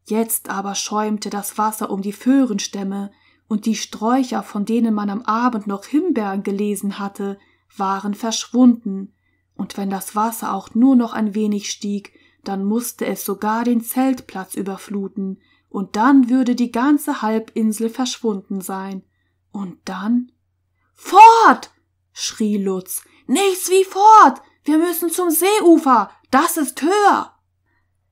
Speaker 1: Jetzt aber schäumte das Wasser um die Föhrenstämme, und die Sträucher, von denen man am Abend noch Himbeeren gelesen hatte, waren verschwunden, und wenn das Wasser auch nur noch ein wenig stieg, dann musste es sogar den Zeltplatz überfluten, und dann würde die ganze Halbinsel verschwunden sein. Und dann? Fort! schrie Lutz. Nichts wie fort! Wir müssen zum Seeufer! Das ist höher!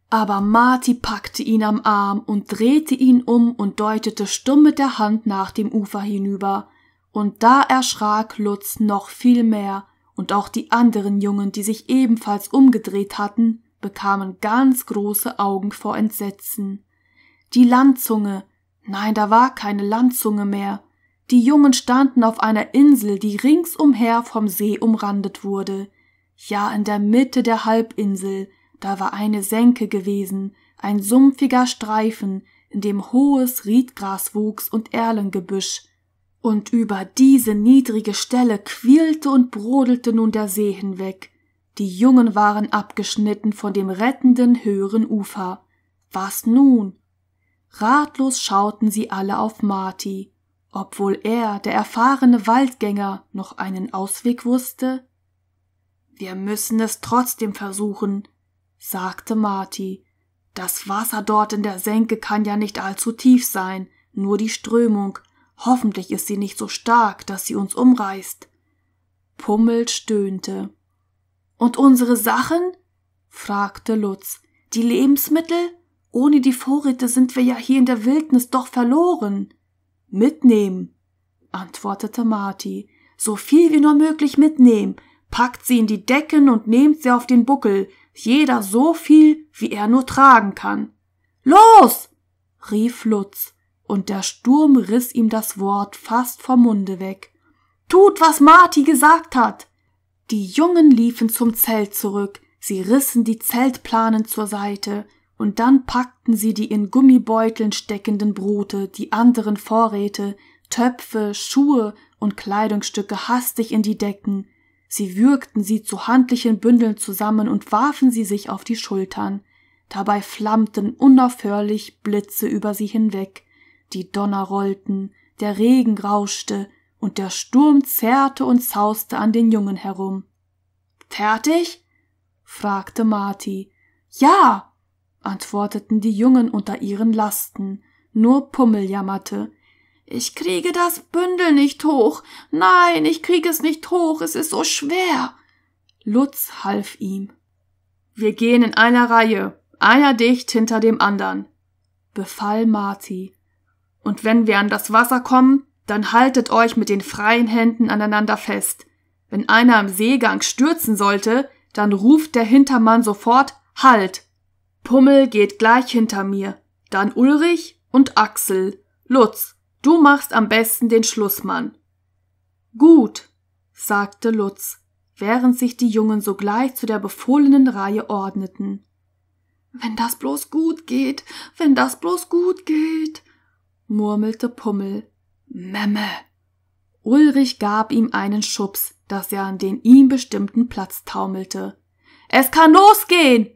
Speaker 1: Aber Marty packte ihn am Arm und drehte ihn um und deutete stumm mit der Hand nach dem Ufer hinüber. Und da erschrak Lutz noch viel mehr, und auch die anderen Jungen, die sich ebenfalls umgedreht hatten, bekamen ganz große Augen vor Entsetzen. Die Landzunge, nein, da war keine Landzunge mehr. Die Jungen standen auf einer Insel, die ringsumher vom See umrandet wurde. Ja, in der Mitte der Halbinsel, da war eine Senke gewesen, ein sumpfiger Streifen, in dem hohes Riedgras wuchs und Erlengebüsch, und über diese niedrige Stelle quielte und brodelte nun der See hinweg. Die Jungen waren abgeschnitten von dem rettenden höheren Ufer. Was nun? Ratlos schauten sie alle auf Marty, obwohl er, der erfahrene Waldgänger, noch einen Ausweg wusste. Wir müssen es trotzdem versuchen, sagte Marty. Das Wasser dort in der Senke kann ja nicht allzu tief sein, nur die Strömung. Hoffentlich ist sie nicht so stark, dass sie uns umreißt. Pummel stöhnte. Und unsere Sachen? fragte Lutz. Die Lebensmittel? Ohne die Vorräte sind wir ja hier in der Wildnis doch verloren. Mitnehmen, antwortete Marti. So viel wie nur möglich mitnehmen. Packt sie in die Decken und nehmt sie auf den Buckel. Jeder so viel, wie er nur tragen kann. Los! rief Lutz und der Sturm riss ihm das Wort fast vom Munde weg. Tut, was Marti gesagt hat! Die Jungen liefen zum Zelt zurück, sie rissen die Zeltplanen zur Seite, und dann packten sie die in Gummibeuteln steckenden Brote, die anderen Vorräte, Töpfe, Schuhe und Kleidungsstücke hastig in die Decken, sie würgten sie zu handlichen Bündeln zusammen und warfen sie sich auf die Schultern, dabei flammten unaufhörlich Blitze über sie hinweg, die Donner rollten, der Regen rauschte und der Sturm zerrte und zauste an den Jungen herum. Fertig? fragte Marti. Ja, antworteten die Jungen unter ihren Lasten. Nur Pummel jammerte. Ich kriege das Bündel nicht hoch. Nein, ich kriege es nicht hoch. Es ist so schwer. Lutz half ihm. Wir gehen in einer Reihe, einer dicht hinter dem anderen, befahl Marti. Und wenn wir an das Wasser kommen, dann haltet euch mit den freien Händen aneinander fest. Wenn einer im Seegang stürzen sollte, dann ruft der Hintermann sofort Halt. Pummel geht gleich hinter mir, dann Ulrich und Axel. Lutz, du machst am besten den Schlussmann. Gut, sagte Lutz, während sich die Jungen sogleich zu der befohlenen Reihe ordneten. Wenn das bloß gut geht, wenn das bloß gut geht, murmelte Pummel Memme. Ulrich gab ihm einen Schubs, dass er an den ihm bestimmten Platz taumelte. Es kann losgehen!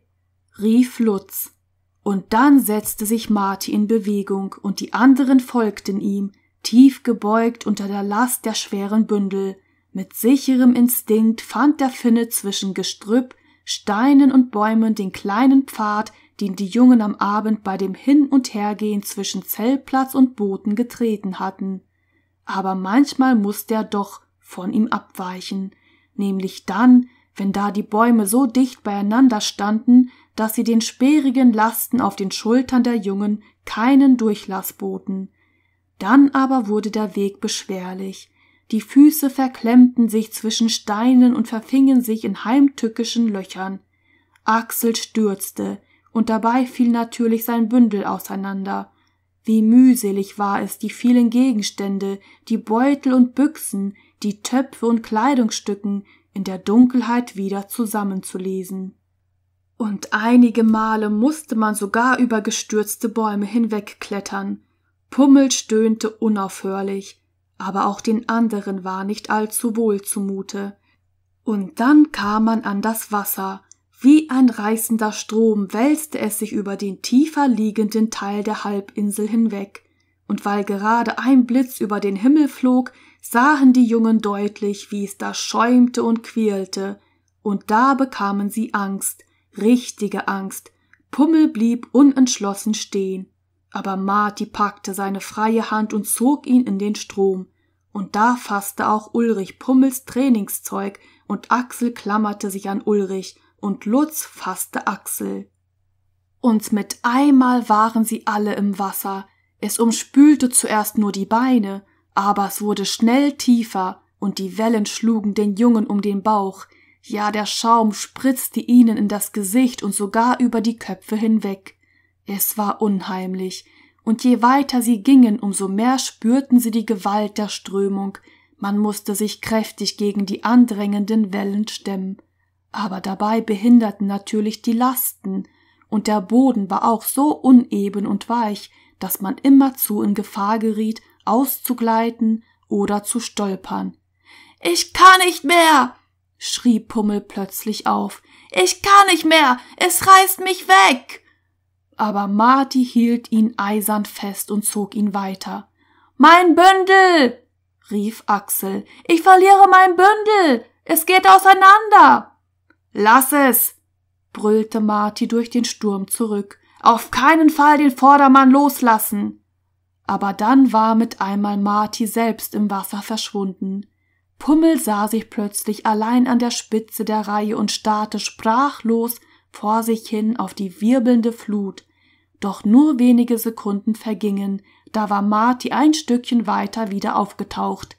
Speaker 1: rief Lutz. Und dann setzte sich Marti in Bewegung und die anderen folgten ihm, tief gebeugt unter der Last der schweren Bündel. Mit sicherem Instinkt fand der Finne zwischen Gestrüpp, Steinen und Bäumen den kleinen Pfad, den die Jungen am Abend bei dem Hin und Hergehen zwischen Zellplatz und Booten getreten hatten. Aber manchmal musste er doch von ihm abweichen, nämlich dann, wenn da die Bäume so dicht beieinander standen, dass sie den sperrigen Lasten auf den Schultern der Jungen keinen Durchlass boten. Dann aber wurde der Weg beschwerlich, die Füße verklemmten sich zwischen Steinen und verfingen sich in heimtückischen Löchern. Axel stürzte, und dabei fiel natürlich sein Bündel auseinander. Wie mühselig war es, die vielen Gegenstände, die Beutel und Büchsen, die Töpfe und Kleidungsstücken in der Dunkelheit wieder zusammenzulesen. Und einige Male musste man sogar über gestürzte Bäume hinwegklettern. Pummel stöhnte unaufhörlich, aber auch den anderen war nicht allzu wohl zumute. Und dann kam man an das Wasser, wie ein reißender Strom wälzte es sich über den tiefer liegenden Teil der Halbinsel hinweg, und weil gerade ein Blitz über den Himmel flog, sahen die Jungen deutlich, wie es da schäumte und quirlte, und da bekamen sie Angst, richtige Angst. Pummel blieb unentschlossen stehen, aber Marti packte seine freie Hand und zog ihn in den Strom, und da fasste auch Ulrich Pummels Trainingszeug, und Axel klammerte sich an Ulrich, und Lutz fasste Axel. Und mit einmal waren sie alle im Wasser, es umspülte zuerst nur die Beine, aber es wurde schnell tiefer, und die Wellen schlugen den Jungen um den Bauch, ja der Schaum spritzte ihnen in das Gesicht und sogar über die Köpfe hinweg. Es war unheimlich, und je weiter sie gingen, umso mehr spürten sie die Gewalt der Strömung, man musste sich kräftig gegen die andrängenden Wellen stemmen aber dabei behinderten natürlich die Lasten, und der Boden war auch so uneben und weich, dass man immerzu in Gefahr geriet, auszugleiten oder zu stolpern. Ich kann nicht mehr. schrie Pummel plötzlich auf. Ich kann nicht mehr. Es reißt mich weg. Aber Marti hielt ihn eisern fest und zog ihn weiter. Mein Bündel. rief Axel. Ich verliere mein Bündel. Es geht auseinander. Lass es! brüllte Marty durch den Sturm zurück. Auf keinen Fall den Vordermann loslassen! Aber dann war mit einmal Marty selbst im Wasser verschwunden. Pummel sah sich plötzlich allein an der Spitze der Reihe und starrte sprachlos vor sich hin auf die wirbelnde Flut. Doch nur wenige Sekunden vergingen, da war Marty ein Stückchen weiter wieder aufgetaucht.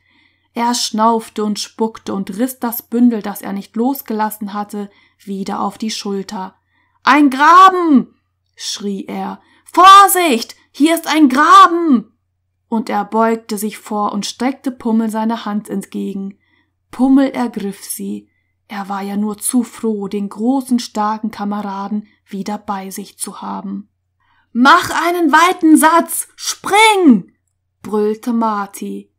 Speaker 1: Er schnaufte und spuckte und riss das Bündel, das er nicht losgelassen hatte, wieder auf die Schulter. Ein Graben! schrie er. Vorsicht! Hier ist ein Graben! Und er beugte sich vor und streckte Pummel seine Hand entgegen. Pummel ergriff sie. Er war ja nur zu froh, den großen, starken Kameraden wieder bei sich zu haben. Mach einen weiten Satz! Spring! brüllte Marty.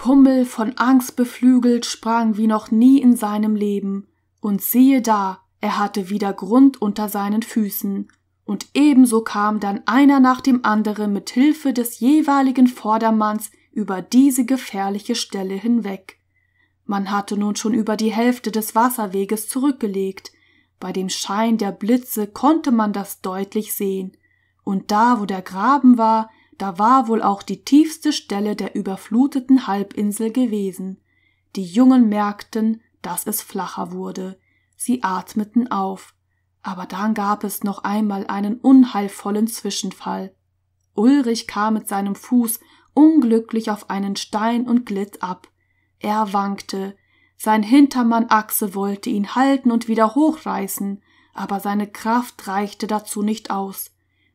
Speaker 1: Pummel von Angst beflügelt sprang wie noch nie in seinem Leben, und siehe da, er hatte wieder Grund unter seinen Füßen, und ebenso kam dann einer nach dem anderen mit Hilfe des jeweiligen Vordermanns über diese gefährliche Stelle hinweg. Man hatte nun schon über die Hälfte des Wasserweges zurückgelegt, bei dem Schein der Blitze konnte man das deutlich sehen, und da, wo der Graben war, da war wohl auch die tiefste Stelle der überfluteten Halbinsel gewesen. Die Jungen merkten, dass es flacher wurde. Sie atmeten auf. Aber dann gab es noch einmal einen unheilvollen Zwischenfall. Ulrich kam mit seinem Fuß unglücklich auf einen Stein und glitt ab. Er wankte. Sein Hintermann Achse wollte ihn halten und wieder hochreißen, aber seine Kraft reichte dazu nicht aus.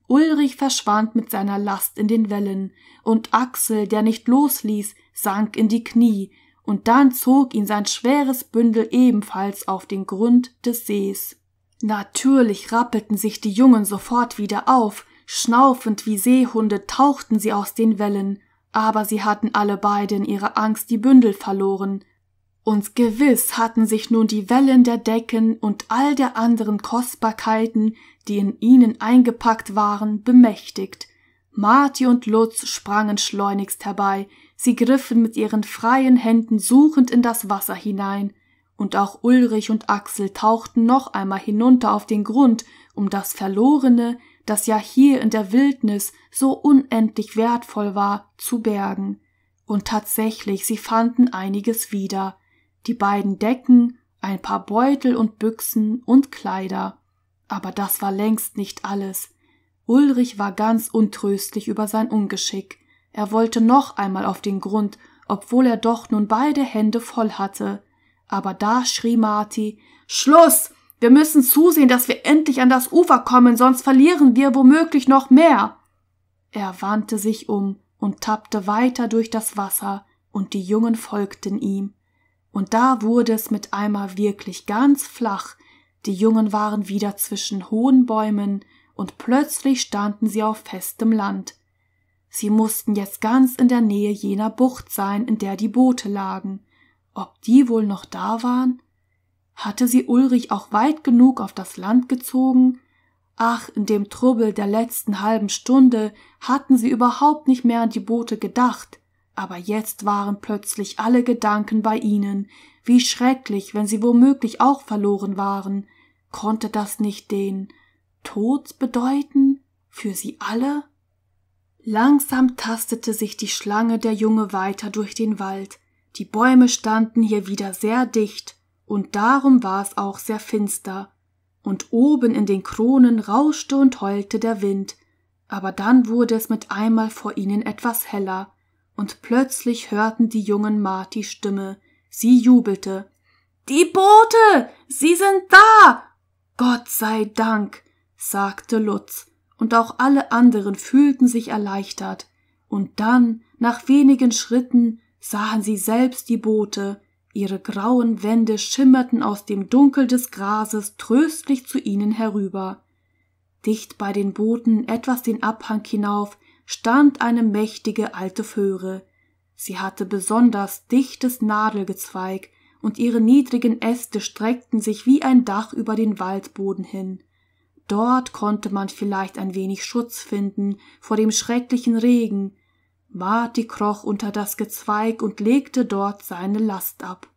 Speaker 1: Ulrich verschwand mit seiner Last in den Wellen, und Axel, der nicht losließ, sank in die Knie, und dann zog ihn sein schweres Bündel ebenfalls auf den Grund des Sees. Natürlich rappelten sich die Jungen sofort wieder auf, schnaufend wie Seehunde tauchten sie aus den Wellen, aber sie hatten alle beide in ihrer Angst die Bündel verloren, und gewiss hatten sich nun die Wellen der Decken und all der anderen Kostbarkeiten, die in ihnen eingepackt waren, bemächtigt. Marti und Lutz sprangen schleunigst herbei, sie griffen mit ihren freien Händen suchend in das Wasser hinein, und auch Ulrich und Axel tauchten noch einmal hinunter auf den Grund, um das Verlorene, das ja hier in der Wildnis so unendlich wertvoll war, zu bergen. Und tatsächlich, sie fanden einiges wieder die beiden Decken, ein paar Beutel und Büchsen und Kleider. Aber das war längst nicht alles. Ulrich war ganz untröstlich über sein Ungeschick. Er wollte noch einmal auf den Grund, obwohl er doch nun beide Hände voll hatte. Aber da schrie Marti Schluss. Wir müssen zusehen, dass wir endlich an das Ufer kommen, sonst verlieren wir womöglich noch mehr. Er wandte sich um und tappte weiter durch das Wasser, und die Jungen folgten ihm und da wurde es mit einmal wirklich ganz flach, die Jungen waren wieder zwischen hohen Bäumen, und plötzlich standen sie auf festem Land. Sie mussten jetzt ganz in der Nähe jener Bucht sein, in der die Boote lagen. Ob die wohl noch da waren? Hatte sie Ulrich auch weit genug auf das Land gezogen? Ach, in dem Trubel der letzten halben Stunde hatten sie überhaupt nicht mehr an die Boote gedacht. Aber jetzt waren plötzlich alle Gedanken bei ihnen, wie schrecklich, wenn sie womöglich auch verloren waren. Konnte das nicht den Tod bedeuten? Für sie alle? Langsam tastete sich die Schlange der Junge weiter durch den Wald. Die Bäume standen hier wieder sehr dicht, und darum war es auch sehr finster. Und oben in den Kronen rauschte und heulte der Wind, aber dann wurde es mit einmal vor ihnen etwas heller, und plötzlich hörten die jungen Marti Stimme. Sie jubelte. Die Boote! Sie sind da! Gott sei Dank! sagte Lutz, und auch alle anderen fühlten sich erleichtert. Und dann, nach wenigen Schritten, sahen sie selbst die Boote, ihre grauen Wände schimmerten aus dem Dunkel des Grases tröstlich zu ihnen herüber. Dicht bei den Booten, etwas den Abhang hinauf, stand eine mächtige alte Föhre. Sie hatte besonders dichtes Nadelgezweig, und ihre niedrigen Äste streckten sich wie ein Dach über den Waldboden hin. Dort konnte man vielleicht ein wenig Schutz finden vor dem schrecklichen Regen. Marti kroch unter das Gezweig und legte dort seine Last ab.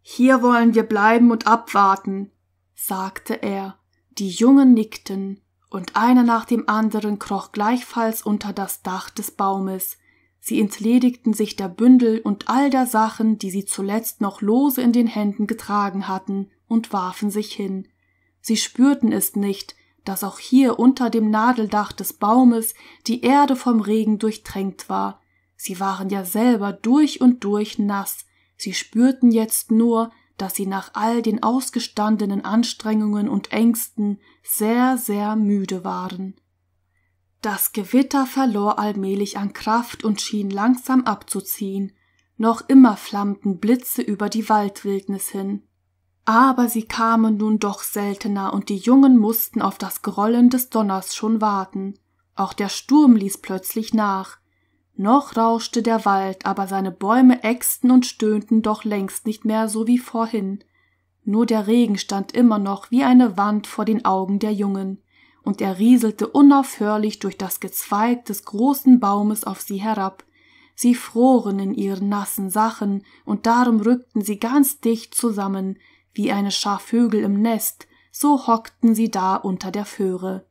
Speaker 1: Hier wollen wir bleiben und abwarten, sagte er. Die Jungen nickten und einer nach dem anderen kroch gleichfalls unter das Dach des Baumes, sie entledigten sich der Bündel und all der Sachen, die sie zuletzt noch lose in den Händen getragen hatten, und warfen sich hin. Sie spürten es nicht, dass auch hier unter dem Nadeldach des Baumes die Erde vom Regen durchtränkt war. Sie waren ja selber durch und durch nass, sie spürten jetzt nur, dass sie nach all den ausgestandenen Anstrengungen und Ängsten sehr, sehr müde waren. Das Gewitter verlor allmählich an Kraft und schien langsam abzuziehen, noch immer flammten Blitze über die Waldwildnis hin. Aber sie kamen nun doch seltener, und die Jungen mussten auf das Grollen des Donners schon warten. Auch der Sturm ließ plötzlich nach, noch rauschte der Wald, aber seine Bäume ächzten und stöhnten doch längst nicht mehr so wie vorhin. Nur der Regen stand immer noch wie eine Wand vor den Augen der Jungen, und er rieselte unaufhörlich durch das Gezweig des großen Baumes auf sie herab. Sie froren in ihren nassen Sachen, und darum rückten sie ganz dicht zusammen, wie eine Schar Vögel im Nest, so hockten sie da unter der Föhre.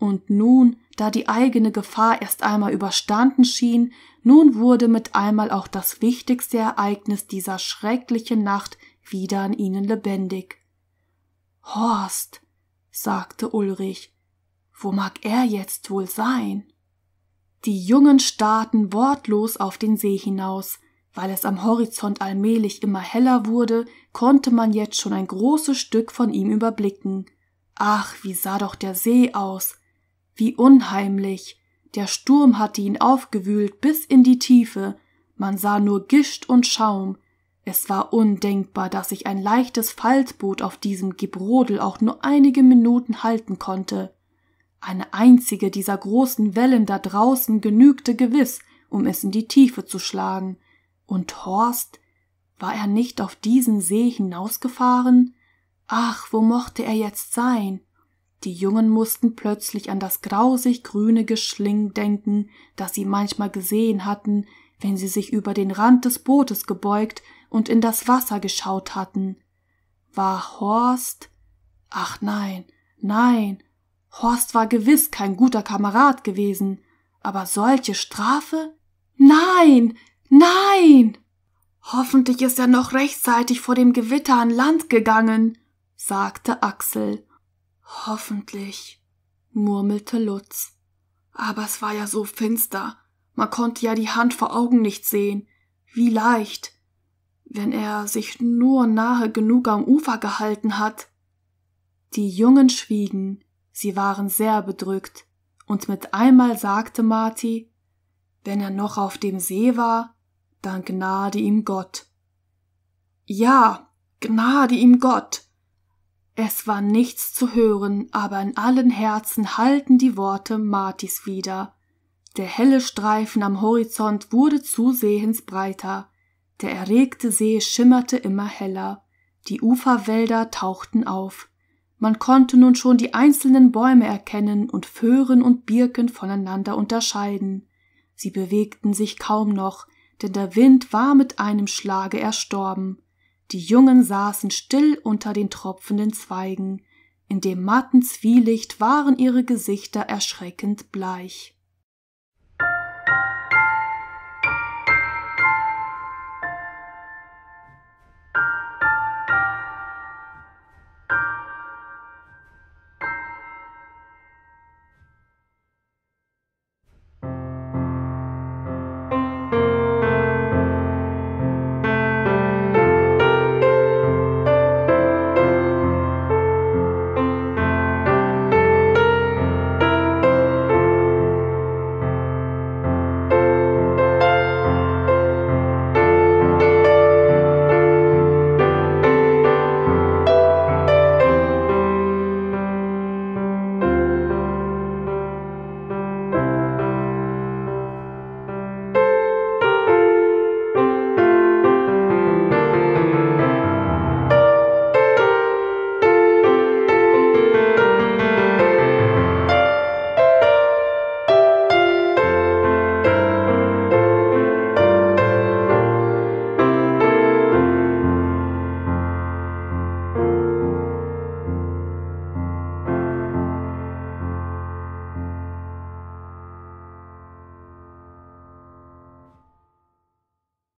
Speaker 1: Und nun, da die eigene Gefahr erst einmal überstanden schien, nun wurde mit einmal auch das wichtigste Ereignis dieser schrecklichen Nacht wieder an ihnen lebendig. Horst, sagte Ulrich, wo mag er jetzt wohl sein? Die Jungen starrten wortlos auf den See hinaus. Weil es am Horizont allmählich immer heller wurde, konnte man jetzt schon ein großes Stück von ihm überblicken. Ach, wie sah doch der See aus, wie unheimlich. Der Sturm hatte ihn aufgewühlt bis in die Tiefe, man sah nur Gischt und Schaum. Es war undenkbar, dass sich ein leichtes Faltboot auf diesem Gebrodel auch nur einige Minuten halten konnte. Eine einzige dieser großen Wellen da draußen genügte gewiss, um es in die Tiefe zu schlagen. Und Horst? War er nicht auf diesen See hinausgefahren? Ach, wo mochte er jetzt sein? Die Jungen mussten plötzlich an das grausig grüne Geschling denken, das sie manchmal gesehen hatten, wenn sie sich über den Rand des Bootes gebeugt und in das Wasser geschaut hatten. War Horst? Ach nein, nein, Horst war gewiss kein guter Kamerad gewesen, aber solche Strafe? Nein, nein! Hoffentlich ist er noch rechtzeitig vor dem Gewitter an Land gegangen, sagte Axel Hoffentlich, murmelte Lutz. Aber es war ja so finster, man konnte ja die Hand vor Augen nicht sehen. Wie leicht. Wenn er sich nur nahe genug am Ufer gehalten hat. Die Jungen schwiegen, sie waren sehr bedrückt, und mit einmal sagte Marti, wenn er noch auf dem See war, dann gnade ihm Gott. Ja, gnade ihm Gott, es war nichts zu hören, aber in allen Herzen hallten die Worte Martis wieder. Der helle Streifen am Horizont wurde zusehends breiter. Der erregte See schimmerte immer heller. Die Uferwälder tauchten auf. Man konnte nun schon die einzelnen Bäume erkennen und Föhren und Birken voneinander unterscheiden. Sie bewegten sich kaum noch, denn der Wind war mit einem Schlage erstorben die Jungen saßen still unter den tropfenden Zweigen, in dem matten Zwielicht waren ihre Gesichter erschreckend bleich.